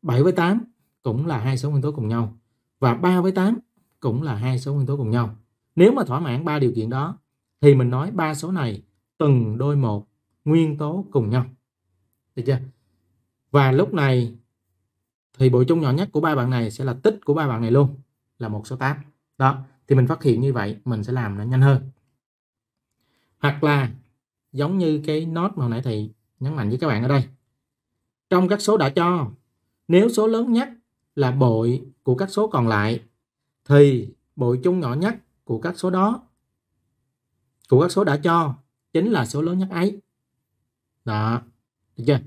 7 với 8 cũng là hai số nguyên tố cùng nhau và 3 với 8 cũng là hai số nguyên tố cùng nhau. Nếu mà thỏa mãn ba điều kiện đó thì mình nói ba số này từng đôi một nguyên tố cùng nhau. Được chưa? Và lúc này thì bộ chung nhỏ nhất của ba bạn này sẽ là tích của ba bạn này luôn là 168 đó thì mình phát hiện như vậy mình sẽ làm nó nhanh hơn hoặc là giống như cái nốt mà hồi nãy thầy nhấn mạnh với các bạn ở đây trong các số đã cho nếu số lớn nhất là bội của các số còn lại thì bội chung nhỏ nhất của các số đó của các số đã cho chính là số lớn nhất ấy đó được chưa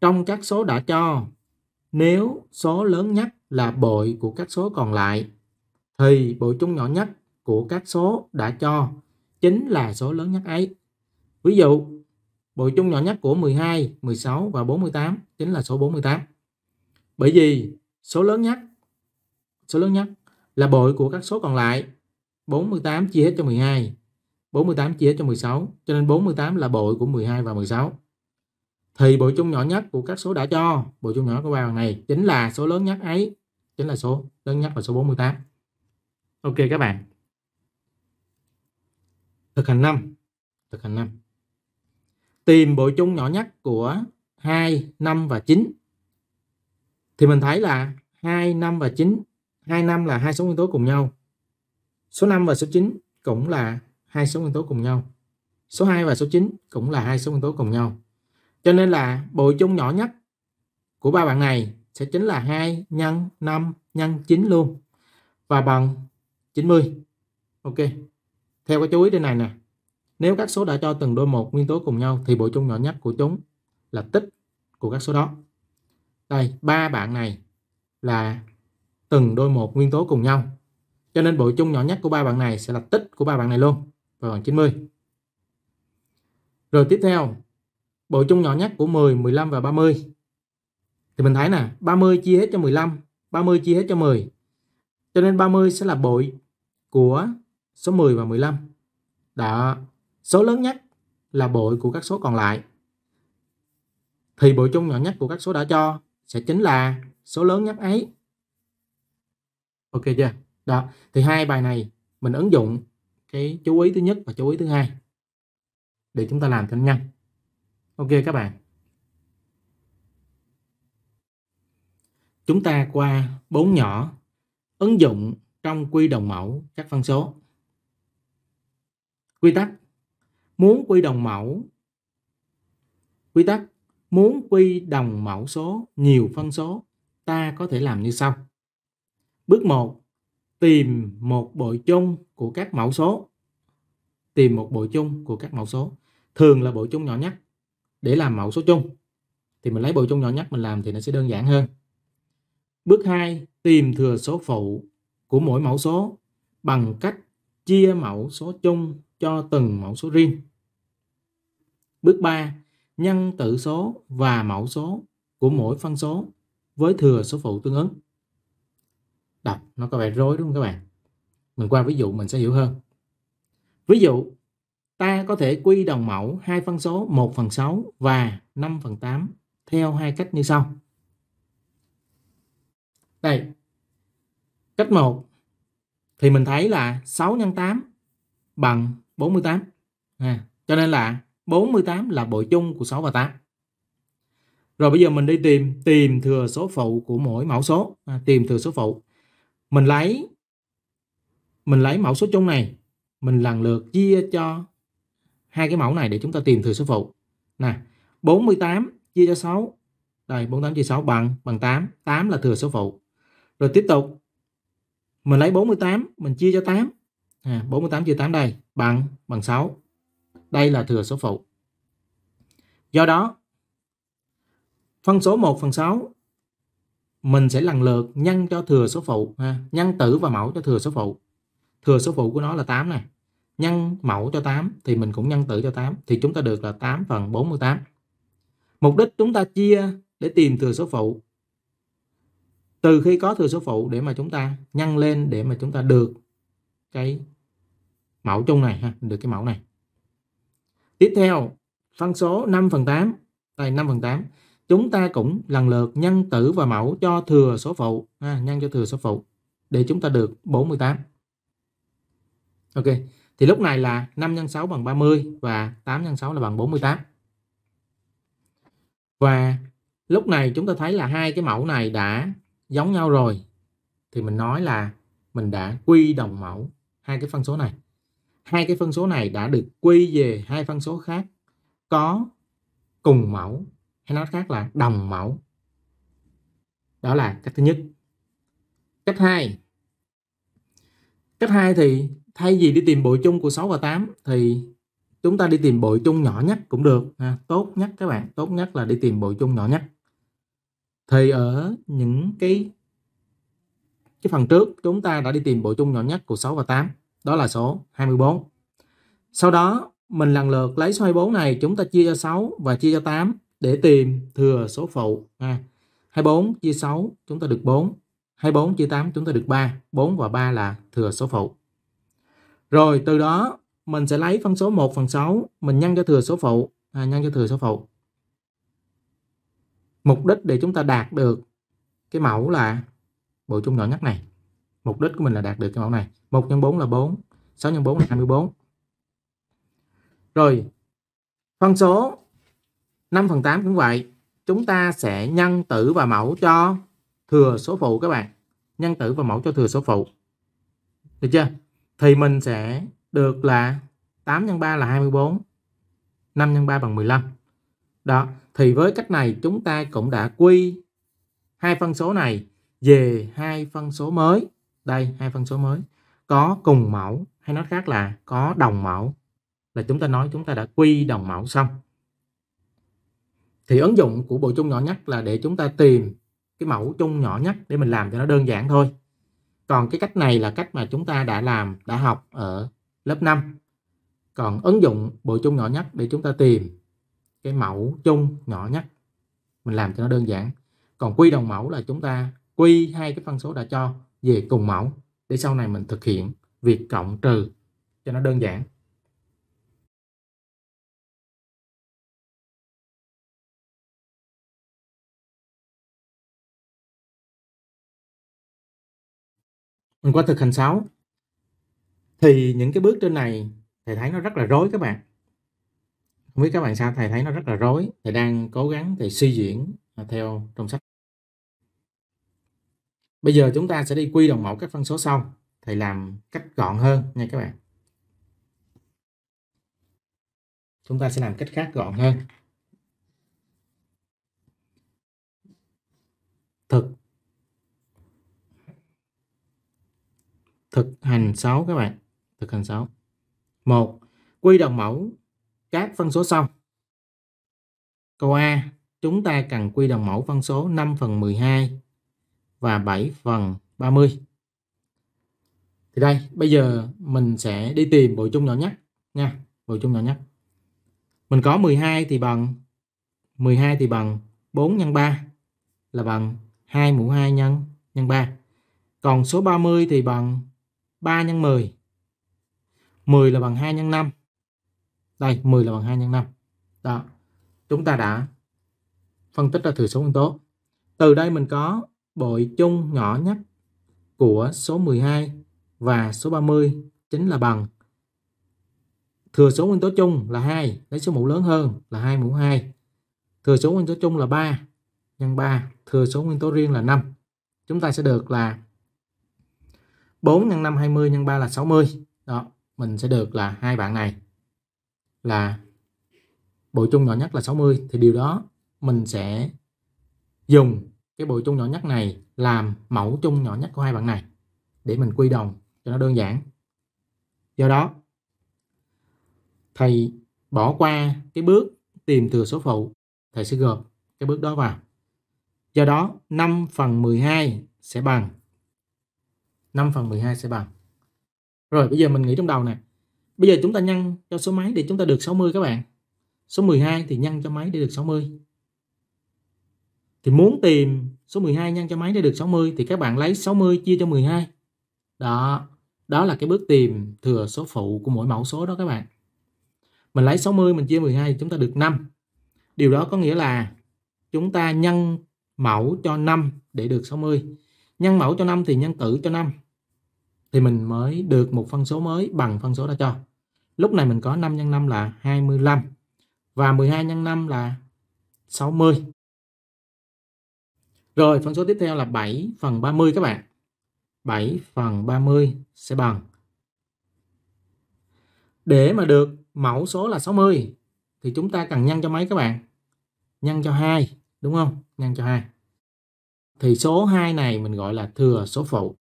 trong các số đã cho nếu số lớn nhất là bội của các số còn lại, thì bội chung nhỏ nhất của các số đã cho chính là số lớn nhất ấy. Ví dụ, bội chung nhỏ nhất của 12, 16 và 48 chính là số 48. Bởi vì số lớn nhất số lớn nhất là bội của các số còn lại. 48 chia hết cho 12, 48 chia hết cho 16, cho nên 48 là bội của 12 và 16 thì bộ chung nhỏ nhất của các số đã cho bộ chung nhỏ của bài này chính là số lớn nhất ấy chính là số lớn nhất là số 48 ok các bạn thực hành 5 thực hành 5 tìm bộ chung nhỏ nhất của 2 5 và 9 thì mình thấy là 2 5 và 9 2 5 là hai số nguyên tố cùng nhau số 5 và số 9 cũng là hai số nguyên tố cùng nhau số 2 và số 9 cũng là hai số nguyên tố cùng nhau cho nên là bộ chung nhỏ nhất của ba bạn này sẽ chính là 2 nhân 5 nhân 9 luôn và bằng 90. Ok. Theo cái chú ý trên này nè. Nếu các số đã cho từng đôi một nguyên tố cùng nhau thì bộ chung nhỏ nhất của chúng là tích của các số đó. Đây, ba bạn này là từng đôi một nguyên tố cùng nhau. Cho nên bộ chung nhỏ nhất của ba bạn này sẽ là tích của ba bạn này luôn và bằng 90. Rồi tiếp theo, Bộ chung nhỏ nhất của 10, 15 và 30. Thì mình thấy nè, 30 chia hết cho 15, 30 chia hết cho 10. Cho nên 30 sẽ là bội của số 10 và 15. Đó, số lớn nhất là bội của các số còn lại. Thì bội chung nhỏ nhất của các số đã cho sẽ chính là số lớn nhất ấy. Ok chưa? Đó, thì hai bài này mình ứng dụng cái chú ý thứ nhất và chú ý thứ hai để chúng ta làm cho nhanh ok các bạn chúng ta qua bốn nhỏ ứng dụng trong quy đồng mẫu các phân số quy tắc muốn quy đồng mẫu quy tắc muốn quy đồng mẫu số nhiều phân số ta có thể làm như sau bước 1 tìm một bội chung của các mẫu số tìm một bội chung của các mẫu số thường là bội chung nhỏ nhất để làm mẫu số chung thì mình lấy bộ chung nhỏ nhất mình làm thì nó sẽ đơn giản hơn bước 2 tìm thừa số phụ của mỗi mẫu số bằng cách chia mẫu số chung cho từng mẫu số riêng bước 3 nhân tử số và mẫu số của mỗi phân số với thừa số phụ tương ứng đọc nó có vẻ rối đúng không các bạn mình qua ví dụ mình sẽ hiểu hơn ví dụ ta có thể quy đồng mẫu hai phân số 1 phần 6 và 5 phần 8 theo hai cách như sau. Đây. Cách 1 thì mình thấy là 6 x 8 bằng 48. À, cho nên là 48 là bội chung của 6 và 8. Rồi bây giờ mình đi tìm tìm thừa số phụ của mỗi mẫu số, à, tìm thừa số phụ. Mình lấy mình lấy mẫu số chung này, mình lần lượt chia cho hai cái mẫu này để chúng ta tìm thừa số phụ. Nè, 48 chia cho 6. Đây, 48 chia 6 bằng bằng 8. 8 là thừa số phụ. Rồi tiếp tục. Mình lấy 48, mình chia cho 8. À, 48 chia 8 đây bằng bằng 6. Đây là thừa số phụ. Do đó, phân số 1 phần 6 mình sẽ lần lượt nhân cho thừa số phụ ha, nhân tử và mẫu cho thừa số phụ. Thừa số phụ của nó là 8 này nhân mẫu cho 8 thì mình cũng nhân tử cho 8 thì chúng ta được là 8 phần 48. Mục đích chúng ta chia để tìm thừa số phụ. Từ khi có thừa số phụ để mà chúng ta nhân lên để mà chúng ta được cái mẫu chung này ha, được cái mẫu này. Tiếp theo, phân số 5 phần 8, đây 5 phần 8, chúng ta cũng lần lượt nhân tử và mẫu cho thừa số phụ, ha, nhân cho thừa số phụ để chúng ta được 48. Ok, thì lúc này là 5 x 6 bằng 30 và 8 x 6 là bằng 48. Và lúc này chúng ta thấy là hai cái mẫu này đã giống nhau rồi. Thì mình nói là mình đã quy đồng mẫu hai cái phân số này. Hai cái phân số này đã được quy về hai phân số khác có cùng mẫu hay nói khác là đồng mẫu. Đó là cách thứ nhất. Cách hai Cách hai thì thay vì đi tìm bội chung của 6 và 8 thì chúng ta đi tìm bội chung nhỏ nhất cũng được ha. tốt nhất các bạn tốt nhất là đi tìm bội chung nhỏ nhất thì ở những cái cái phần trước chúng ta đã đi tìm bội chung nhỏ nhất của 6 và 8 đó là số 24 sau đó mình lần lượt lấy số 24 này chúng ta chia cho 6 và chia cho 8 để tìm thừa số phụ ha. 24 chia 6 chúng ta được 4 24 chia 8 chúng ta được 3 4 và 3 là thừa số phụ rồi từ đó mình sẽ lấy phân số 1 phần 6 mình nhân cho thừa số phụ, à, nhân cho thừa số phụ. Mục đích để chúng ta đạt được cái mẫu là bộ chung nhỏ nhất này. Mục đích của mình là đạt được cái mẫu này. 1 nhân 4 là 4, 6 nhân 4 là 24. Rồi, phân số 5 phần 8 cũng vậy. Chúng ta sẽ nhân tử và mẫu cho thừa số phụ các bạn. Nhân tử và mẫu cho thừa số phụ. Được chưa? thì mình sẽ được là 8 x 3 là 24, 5 x 3 bằng 15. Đó, thì với cách này chúng ta cũng đã quy hai phân số này về hai phân số mới. Đây, hai phân số mới có cùng mẫu hay nói khác là có đồng mẫu là chúng ta nói chúng ta đã quy đồng mẫu xong. Thì ứng dụng của bộ chung nhỏ nhất là để chúng ta tìm cái mẫu chung nhỏ nhất để mình làm cho nó đơn giản thôi còn cái cách này là cách mà chúng ta đã làm đã học ở lớp 5 còn ứng dụng bộ chung nhỏ nhất để chúng ta tìm cái mẫu chung nhỏ nhất mình làm cho nó đơn giản còn quy đồng mẫu là chúng ta quy hai cái phân số đã cho về cùng mẫu để sau này mình thực hiện việc cộng trừ cho nó đơn giản mình qua thực hành 6 thì những cái bước trên này thầy thấy nó rất là rối các bạn không biết các bạn sao thầy thấy nó rất là rối thầy đang cố gắng thầy suy diễn à, theo trong sách bây giờ chúng ta sẽ đi quy đồng mẫu các phân số sau thầy làm cách gọn hơn nha các bạn chúng ta sẽ làm cách khác gọn hơn thực thực hành 6 các bạn thực hành 6 một quy đồng mẫu các phân số sau câu A chúng ta cần quy đồng mẫu phân số 5 phần 12 và 7 phần 30 thì đây bây giờ mình sẽ đi tìm bộ chung nhỏ nhất nha bộ chung nhỏ nhất mình có 12 thì bằng 12 thì bằng 4 nhân 3 là bằng 2 mũ 2 nhân nhân 3 còn số 30 thì bằng 3 nhân 10. 10 là bằng 2 nhân 5. Đây, 10 là bằng 2 nhân 5. Đó. Chúng ta đã phân tích ra thừa số nguyên tố. Từ đây mình có bội chung nhỏ nhất của số 12 và số 30 chính là bằng thừa số nguyên tố chung là 2, lấy số mũ lớn hơn là 2 mũ 2. Thừa số nguyên tố chung là 3 nhân 3, thừa số nguyên tố riêng là 5. Chúng ta sẽ được là 4 nhân 5 20 nhân 3 là 60 đó mình sẽ được là hai bạn này là bội chung nhỏ nhất là 60 thì điều đó mình sẽ dùng cái bội chung nhỏ nhất này làm mẫu chung nhỏ nhất của hai bạn này để mình quy đồng cho nó đơn giản do đó thầy bỏ qua cái bước tìm thừa số phụ thầy sẽ gộp cái bước đó vào do đó 5 phần 12 sẽ bằng 5 phần 12 sẽ bằng. Rồi bây giờ mình nghĩ trong đầu nè. Bây giờ chúng ta nhân cho số máy để chúng ta được 60 các bạn. Số 12 thì nhân cho máy để được 60. Thì muốn tìm số 12 nhân cho máy để được 60 thì các bạn lấy 60 chia cho 12. Đó, đó là cái bước tìm thừa số phụ của mỗi mẫu số đó các bạn. Mình lấy 60 mình chia 12 chúng ta được 5. Điều đó có nghĩa là chúng ta nhân mẫu cho 5 để được 60. Nhân mẫu cho 5 thì nhân tử cho 5 thì mình mới được một phân số mới bằng phân số đã cho. Lúc này mình có 5 x 5 là 25 và 12 x 5 là 60. Rồi phân số tiếp theo là 7 phần 30 các bạn. 7 phần 30 sẽ bằng. Để mà được mẫu số là 60 thì chúng ta cần nhân cho mấy các bạn? Nhân cho 2 đúng không? Nhân cho 2. Thì số 2 này mình gọi là thừa số phụ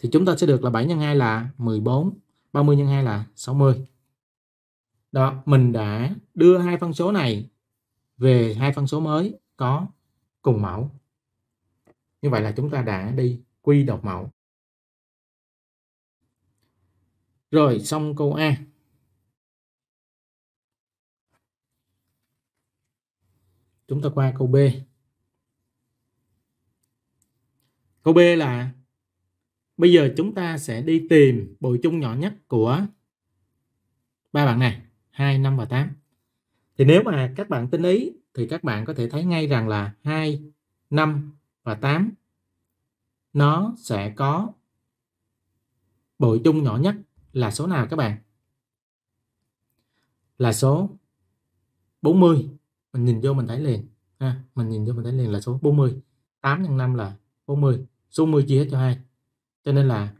thì chúng ta sẽ được là 7 nhân 2 là 14, 30 nhân 2 là 60. Đó, mình đã đưa hai phân số này về hai phân số mới có cùng mẫu. Như vậy là chúng ta đã đi quy độc mẫu. Rồi xong câu A. Chúng ta qua câu B. Câu B là Bây giờ chúng ta sẽ đi tìm bội chung nhỏ nhất của ba bạn này, 2, 5 và 8. Thì nếu mà các bạn tính ý thì các bạn có thể thấy ngay rằng là 2, 5 và 8 nó sẽ có bội chung nhỏ nhất là số nào các bạn? Là số 40. Mình nhìn vô mình thấy liền. Ha, mình nhìn vô mình thấy liền là số 40. 8 x 5 là 40. Số 10 chia hết cho 2 cho nên là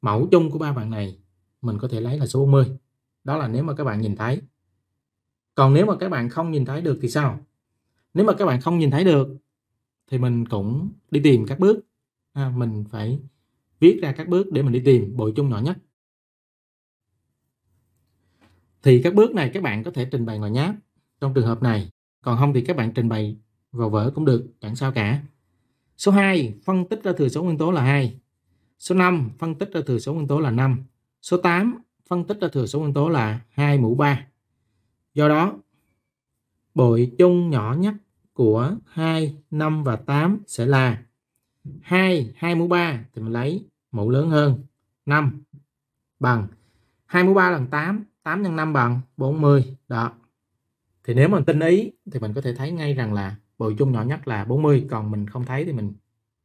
mẫu chung của ba bạn này mình có thể lấy là số 40. Đó là nếu mà các bạn nhìn thấy. Còn nếu mà các bạn không nhìn thấy được thì sao? Nếu mà các bạn không nhìn thấy được thì mình cũng đi tìm các bước. À, mình phải viết ra các bước để mình đi tìm bội chung nhỏ nhất. Thì các bước này các bạn có thể trình bày ngoài nháp trong trường hợp này. Còn không thì các bạn trình bày vào vở cũng được, chẳng sao cả. Số 2, phân tích ra thừa số nguyên tố là 2. Số 5 phân tích ra thừa số nguyên tố là 5. Số 8 phân tích ra thừa số nguyên tố là 2 mũ 3. Do đó, bội chung nhỏ nhất của 2, 5 và 8 sẽ là 2, 2 mũ 3 thì mình lấy mũ lớn hơn 5 bằng 2 mũ 3 lần 8, 8 x 5 bằng 40. Đó. Thì nếu mình tin ý thì mình có thể thấy ngay rằng là bội chung nhỏ nhất là 40, còn mình không thấy thì mình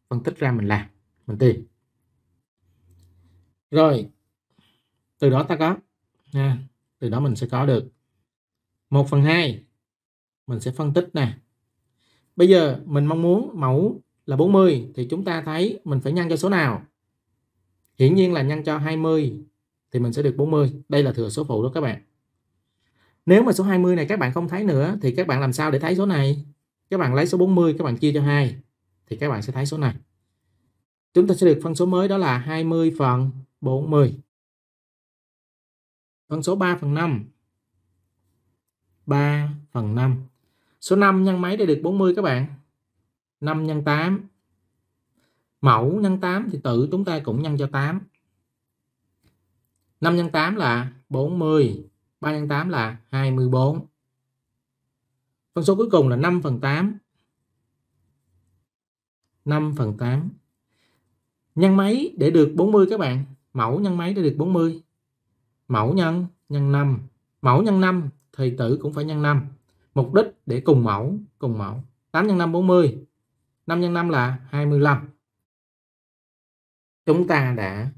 phân tích ra mình làm, mình tìm rồi từ đó ta có ha từ đó mình sẽ có được 1 phần 2 mình sẽ phân tích nè bây giờ mình mong muốn mẫu là 40 thì chúng ta thấy mình phải nhân cho số nào hiển nhiên là nhân cho 20 thì mình sẽ được 40 đây là thừa số phụ đó các bạn nếu mà số 20 này các bạn không thấy nữa thì các bạn làm sao để thấy số này các bạn lấy số 40 các bạn chia cho 2 thì các bạn sẽ thấy số này chúng ta sẽ được phân số mới đó là 20 phần 40. Con số 3 phần 5. 3 phần 5. Số 5 nhân mấy để được 40 các bạn? 5 nhân 8. Mẫu nhân 8 thì tự chúng ta cũng nhân cho 8. 5 nhân 8 là 40. 3 nhân 8 là 24. Phân số cuối cùng là 5 phần 8. 5 phần 8. Nhân mấy để được 40 các bạn? mẫu nhân mấy để được 40? Mẫu nhân nhân 5. Mẫu nhân 5 thì tử cũng phải nhân 5. Mục đích để cùng mẫu, cùng mẫu. 8 nhân 5 40. 5 nhân 5 là 25. Chúng ta đã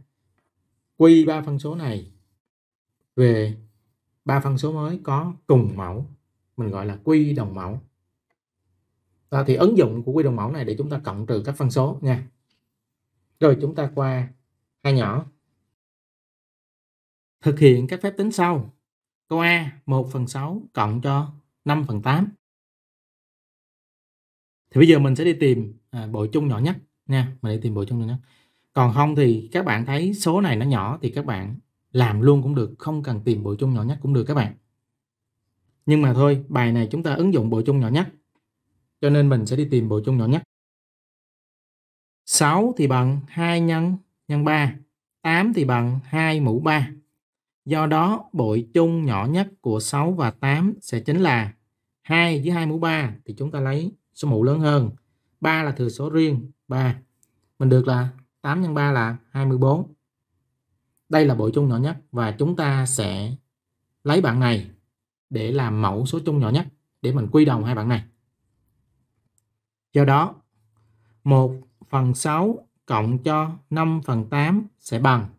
quy ba phân số này về ba phân số mới có cùng mẫu mình gọi là quy đồng mẫu à, thì ứng dụng của quy đồng mẫu này để chúng ta cộng trừ các phân số nha rồi chúng ta qua hai nhỏ Thực hiện các phép tính sau. Câu A 1 phần 6 cộng cho 5 phần 8. Thì bây giờ mình sẽ đi tìm à, bội chung nhỏ nhất nha. Mình đi tìm bội chung nhỏ nhất. Còn không thì các bạn thấy số này nó nhỏ thì các bạn làm luôn cũng được. Không cần tìm bội chung nhỏ nhất cũng được các bạn. Nhưng mà thôi, bài này chúng ta ứng dụng bội chung nhỏ nhất. Cho nên mình sẽ đi tìm bội chung nhỏ nhất. 6 thì bằng 2 nhân nhân 3. 8 thì bằng 2 mũ 3. Do đó, bội chung nhỏ nhất của 6 và 8 sẽ chính là 2 với 2 mũ 3 thì chúng ta lấy số mũ lớn hơn. 3 là thừa số riêng, 3. Mình được là 8 x 3 là 24. Đây là bội chung nhỏ nhất và chúng ta sẽ lấy bạn này để làm mẫu số chung nhỏ nhất để mình quy đồng hai bạn này. Do đó, 1 phần 6 cộng cho 5 phần 8 sẽ bằng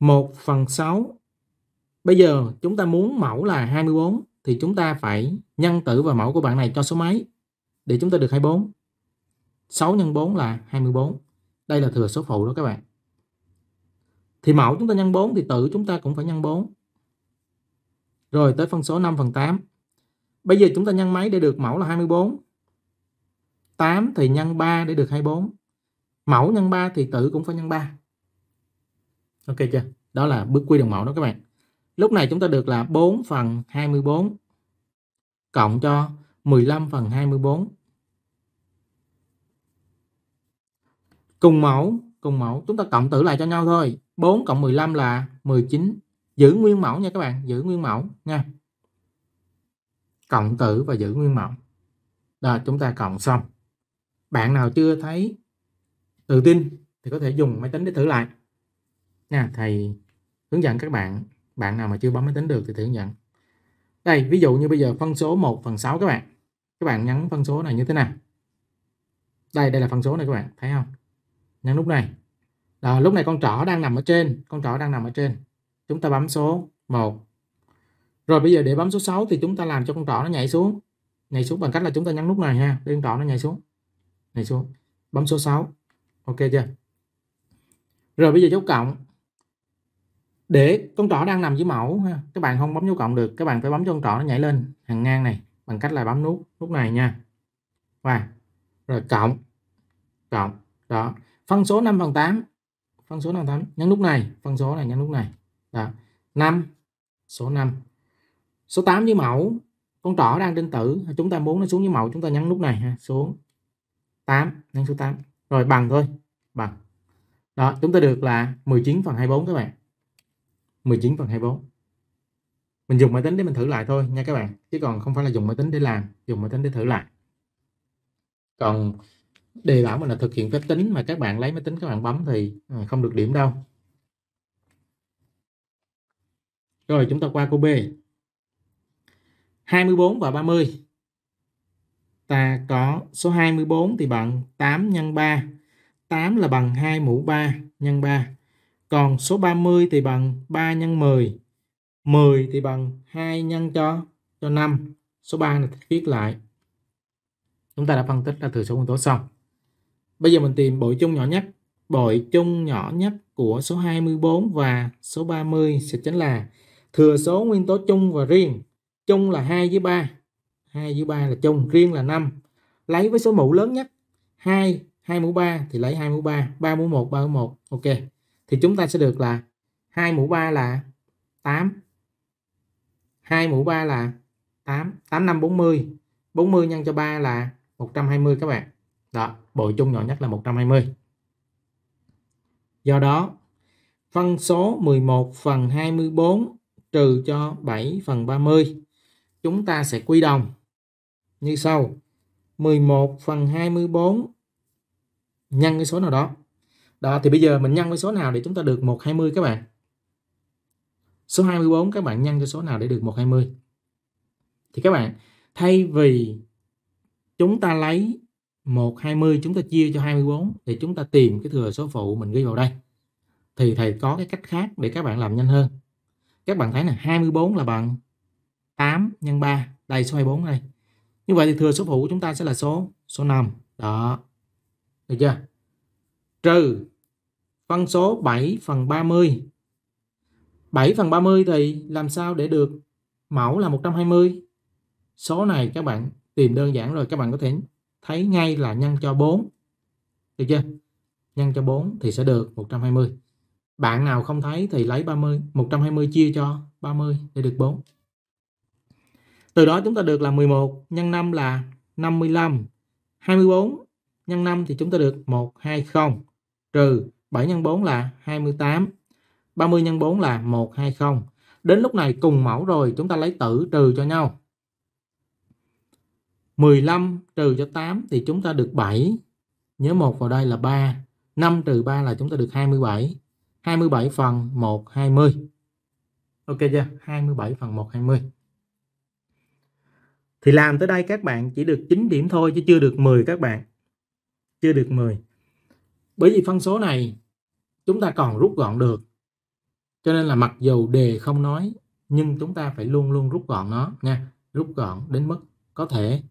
1 phần 6. Bây giờ chúng ta muốn mẫu là 24 thì chúng ta phải nhân tử và mẫu của bạn này cho số mấy để chúng ta được 24. 6 x 4 là 24. Đây là thừa số phụ đó các bạn. Thì mẫu chúng ta nhân 4 thì tử chúng ta cũng phải nhân 4. Rồi tới phân số 5 phần 8. Bây giờ chúng ta nhân mấy để được mẫu là 24? 8 thì nhân 3 để được 24. Mẫu nhân 3 thì tử cũng phải nhân 3 ok chưa đó là bước quy đồng mẫu đó các bạn lúc này chúng ta được là 4 phần 24 cộng cho 15 phần 24 cùng mẫu cùng mẫu chúng ta cộng tử lại cho nhau thôi 4 cộng 15 là 19 giữ nguyên mẫu nha các bạn giữ nguyên mẫu nha cộng tử và giữ nguyên mẫu đó chúng ta cộng xong bạn nào chưa thấy tự tin thì có thể dùng máy tính để thử lại nha thầy hướng dẫn các bạn bạn nào mà chưa bấm máy tính được thì thầy hướng dẫn đây ví dụ như bây giờ phân số 1 phần 6 các bạn các bạn nhấn phân số này như thế nào đây đây là phân số này các bạn thấy không nhấn nút này đó, lúc này con trỏ đang nằm ở trên con trỏ đang nằm ở trên chúng ta bấm số 1 rồi bây giờ để bấm số 6 thì chúng ta làm cho con trỏ nó nhảy xuống nhảy xuống bằng cách là chúng ta nhấn nút này ha để con trỏ nó nhảy xuống nhảy xuống bấm số 6 ok chưa rồi bây giờ dấu cộng để con trỏ đang nằm dưới mẫu ha các bạn không bấm dấu cộng được các bạn phải bấm cho con trỏ nó nhảy lên hàng ngang này bằng cách là bấm nút nút này nha và rồi cộng cộng đó phân số 5 phần 8 phân số 5 phần 8 nhấn nút này phân số này nhấn nút này đó 5 số 5 số 8 dưới mẫu con trỏ đang trên tử chúng ta muốn nó xuống dưới mẫu chúng ta nhấn nút này ha xuống 8 nhấn số 8 rồi bằng thôi bằng đó chúng ta được là 19 phần 24 các bạn 19 phần 24 mình dùng máy tính để mình thử lại thôi nha các bạn chứ còn không phải là dùng máy tính để làm dùng máy tính để thử lại còn đề bảo mình là thực hiện phép tính mà các bạn lấy máy tính các bạn bấm thì ờ, không được điểm đâu rồi chúng ta qua câu B 24 và 30 ta có số 24 thì bằng 8 nhân 3 8 là bằng 2 mũ 3 nhân 3 còn số 30 thì bằng 3 nhân 10. 10 thì bằng 2 nhân cho cho 5. Số 3 này viết lại. Chúng ta đã phân tích ra thừa số nguyên tố xong. Bây giờ mình tìm bội chung nhỏ nhất. Bội chung nhỏ nhất của số 24 và số 30 sẽ chính là thừa số nguyên tố chung và riêng. Chung là 2 với 3. 2 với 3 là chung, riêng là 5. Lấy với số mũ lớn nhất. 2, 2 mũ 3 thì lấy 2 mũ 3, 3 mũ 1, 3 mũ 1. Ok thì chúng ta sẽ được là 2 mũ 3 là 8 2 mũ 3 là 8 8 5 40 40 nhân cho 3 là 120 các bạn đó bội chung nhỏ nhất là 120 do đó phân số 11 phần 24 trừ cho 7 phần 30 chúng ta sẽ quy đồng như sau 11 phần 24 nhân cái số nào đó đó thì bây giờ mình nhân với số nào để chúng ta được 120 các bạn? Số 24 các bạn nhân cho số nào để được 120? Thì các bạn thay vì chúng ta lấy 120 chúng ta chia cho 24 để chúng ta tìm cái thừa số phụ mình ghi vào đây. Thì thầy có cái cách khác để các bạn làm nhanh hơn. Các bạn thấy là 24 là bằng 8 nhân 3, đây số 24 đây. Như vậy thì thừa số phụ của chúng ta sẽ là số số 5. Đó. Được chưa? trừ phân số 7 phần 30. 7 phần 30 thì làm sao để được mẫu là 120? Số này các bạn tìm đơn giản rồi các bạn có thể thấy ngay là nhân cho 4. Được chưa? Nhân cho 4 thì sẽ được 120. Bạn nào không thấy thì lấy 30, 120 chia cho 30 để được 4. Từ đó chúng ta được là 11 nhân 5 là 55. 24 nhân 5 thì chúng ta được 120 trừ 7 x 4 là 28. 30 x 4 là 120. Đến lúc này cùng mẫu rồi chúng ta lấy tử trừ cho nhau. 15 trừ cho 8 thì chúng ta được 7. Nhớ 1 vào đây là 3. 5 trừ 3 là chúng ta được 27. 27 phần 1 20. Ok chưa? 27 phần 1 20. Thì làm tới đây các bạn chỉ được 9 điểm thôi chứ chưa được 10 các bạn chưa được 10 bởi vì phân số này chúng ta còn rút gọn được cho nên là mặc dù đề không nói nhưng chúng ta phải luôn luôn rút gọn nó nha rút gọn đến mức có thể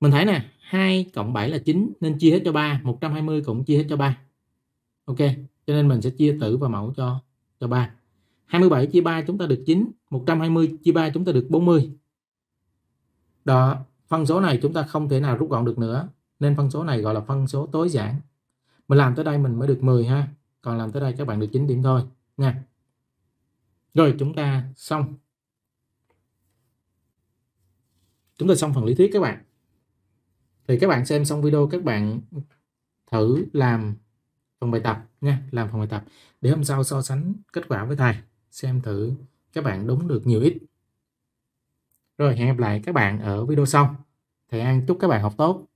mình thấy nè 2 cộng 7 là 9 nên chia hết cho 3 120 cũng chia hết cho 3 ok cho nên mình sẽ chia tử và mẫu cho cho 3 27 chia 3 chúng ta được 9 120 chia 3 chúng ta được 40 đó phân số này chúng ta không thể nào rút gọn được nữa nên phân số này gọi là phân số tối giản mình làm tới đây mình mới được 10 ha còn làm tới đây các bạn được 9 điểm thôi nha rồi chúng ta xong chúng ta xong phần lý thuyết các bạn thì các bạn xem xong video các bạn thử làm phần bài tập nha làm phần bài tập để hôm sau so sánh kết quả với thầy xem thử các bạn đúng được nhiều ít rồi hẹn gặp lại các bạn ở video sau. Thầy An chúc các bạn học tốt.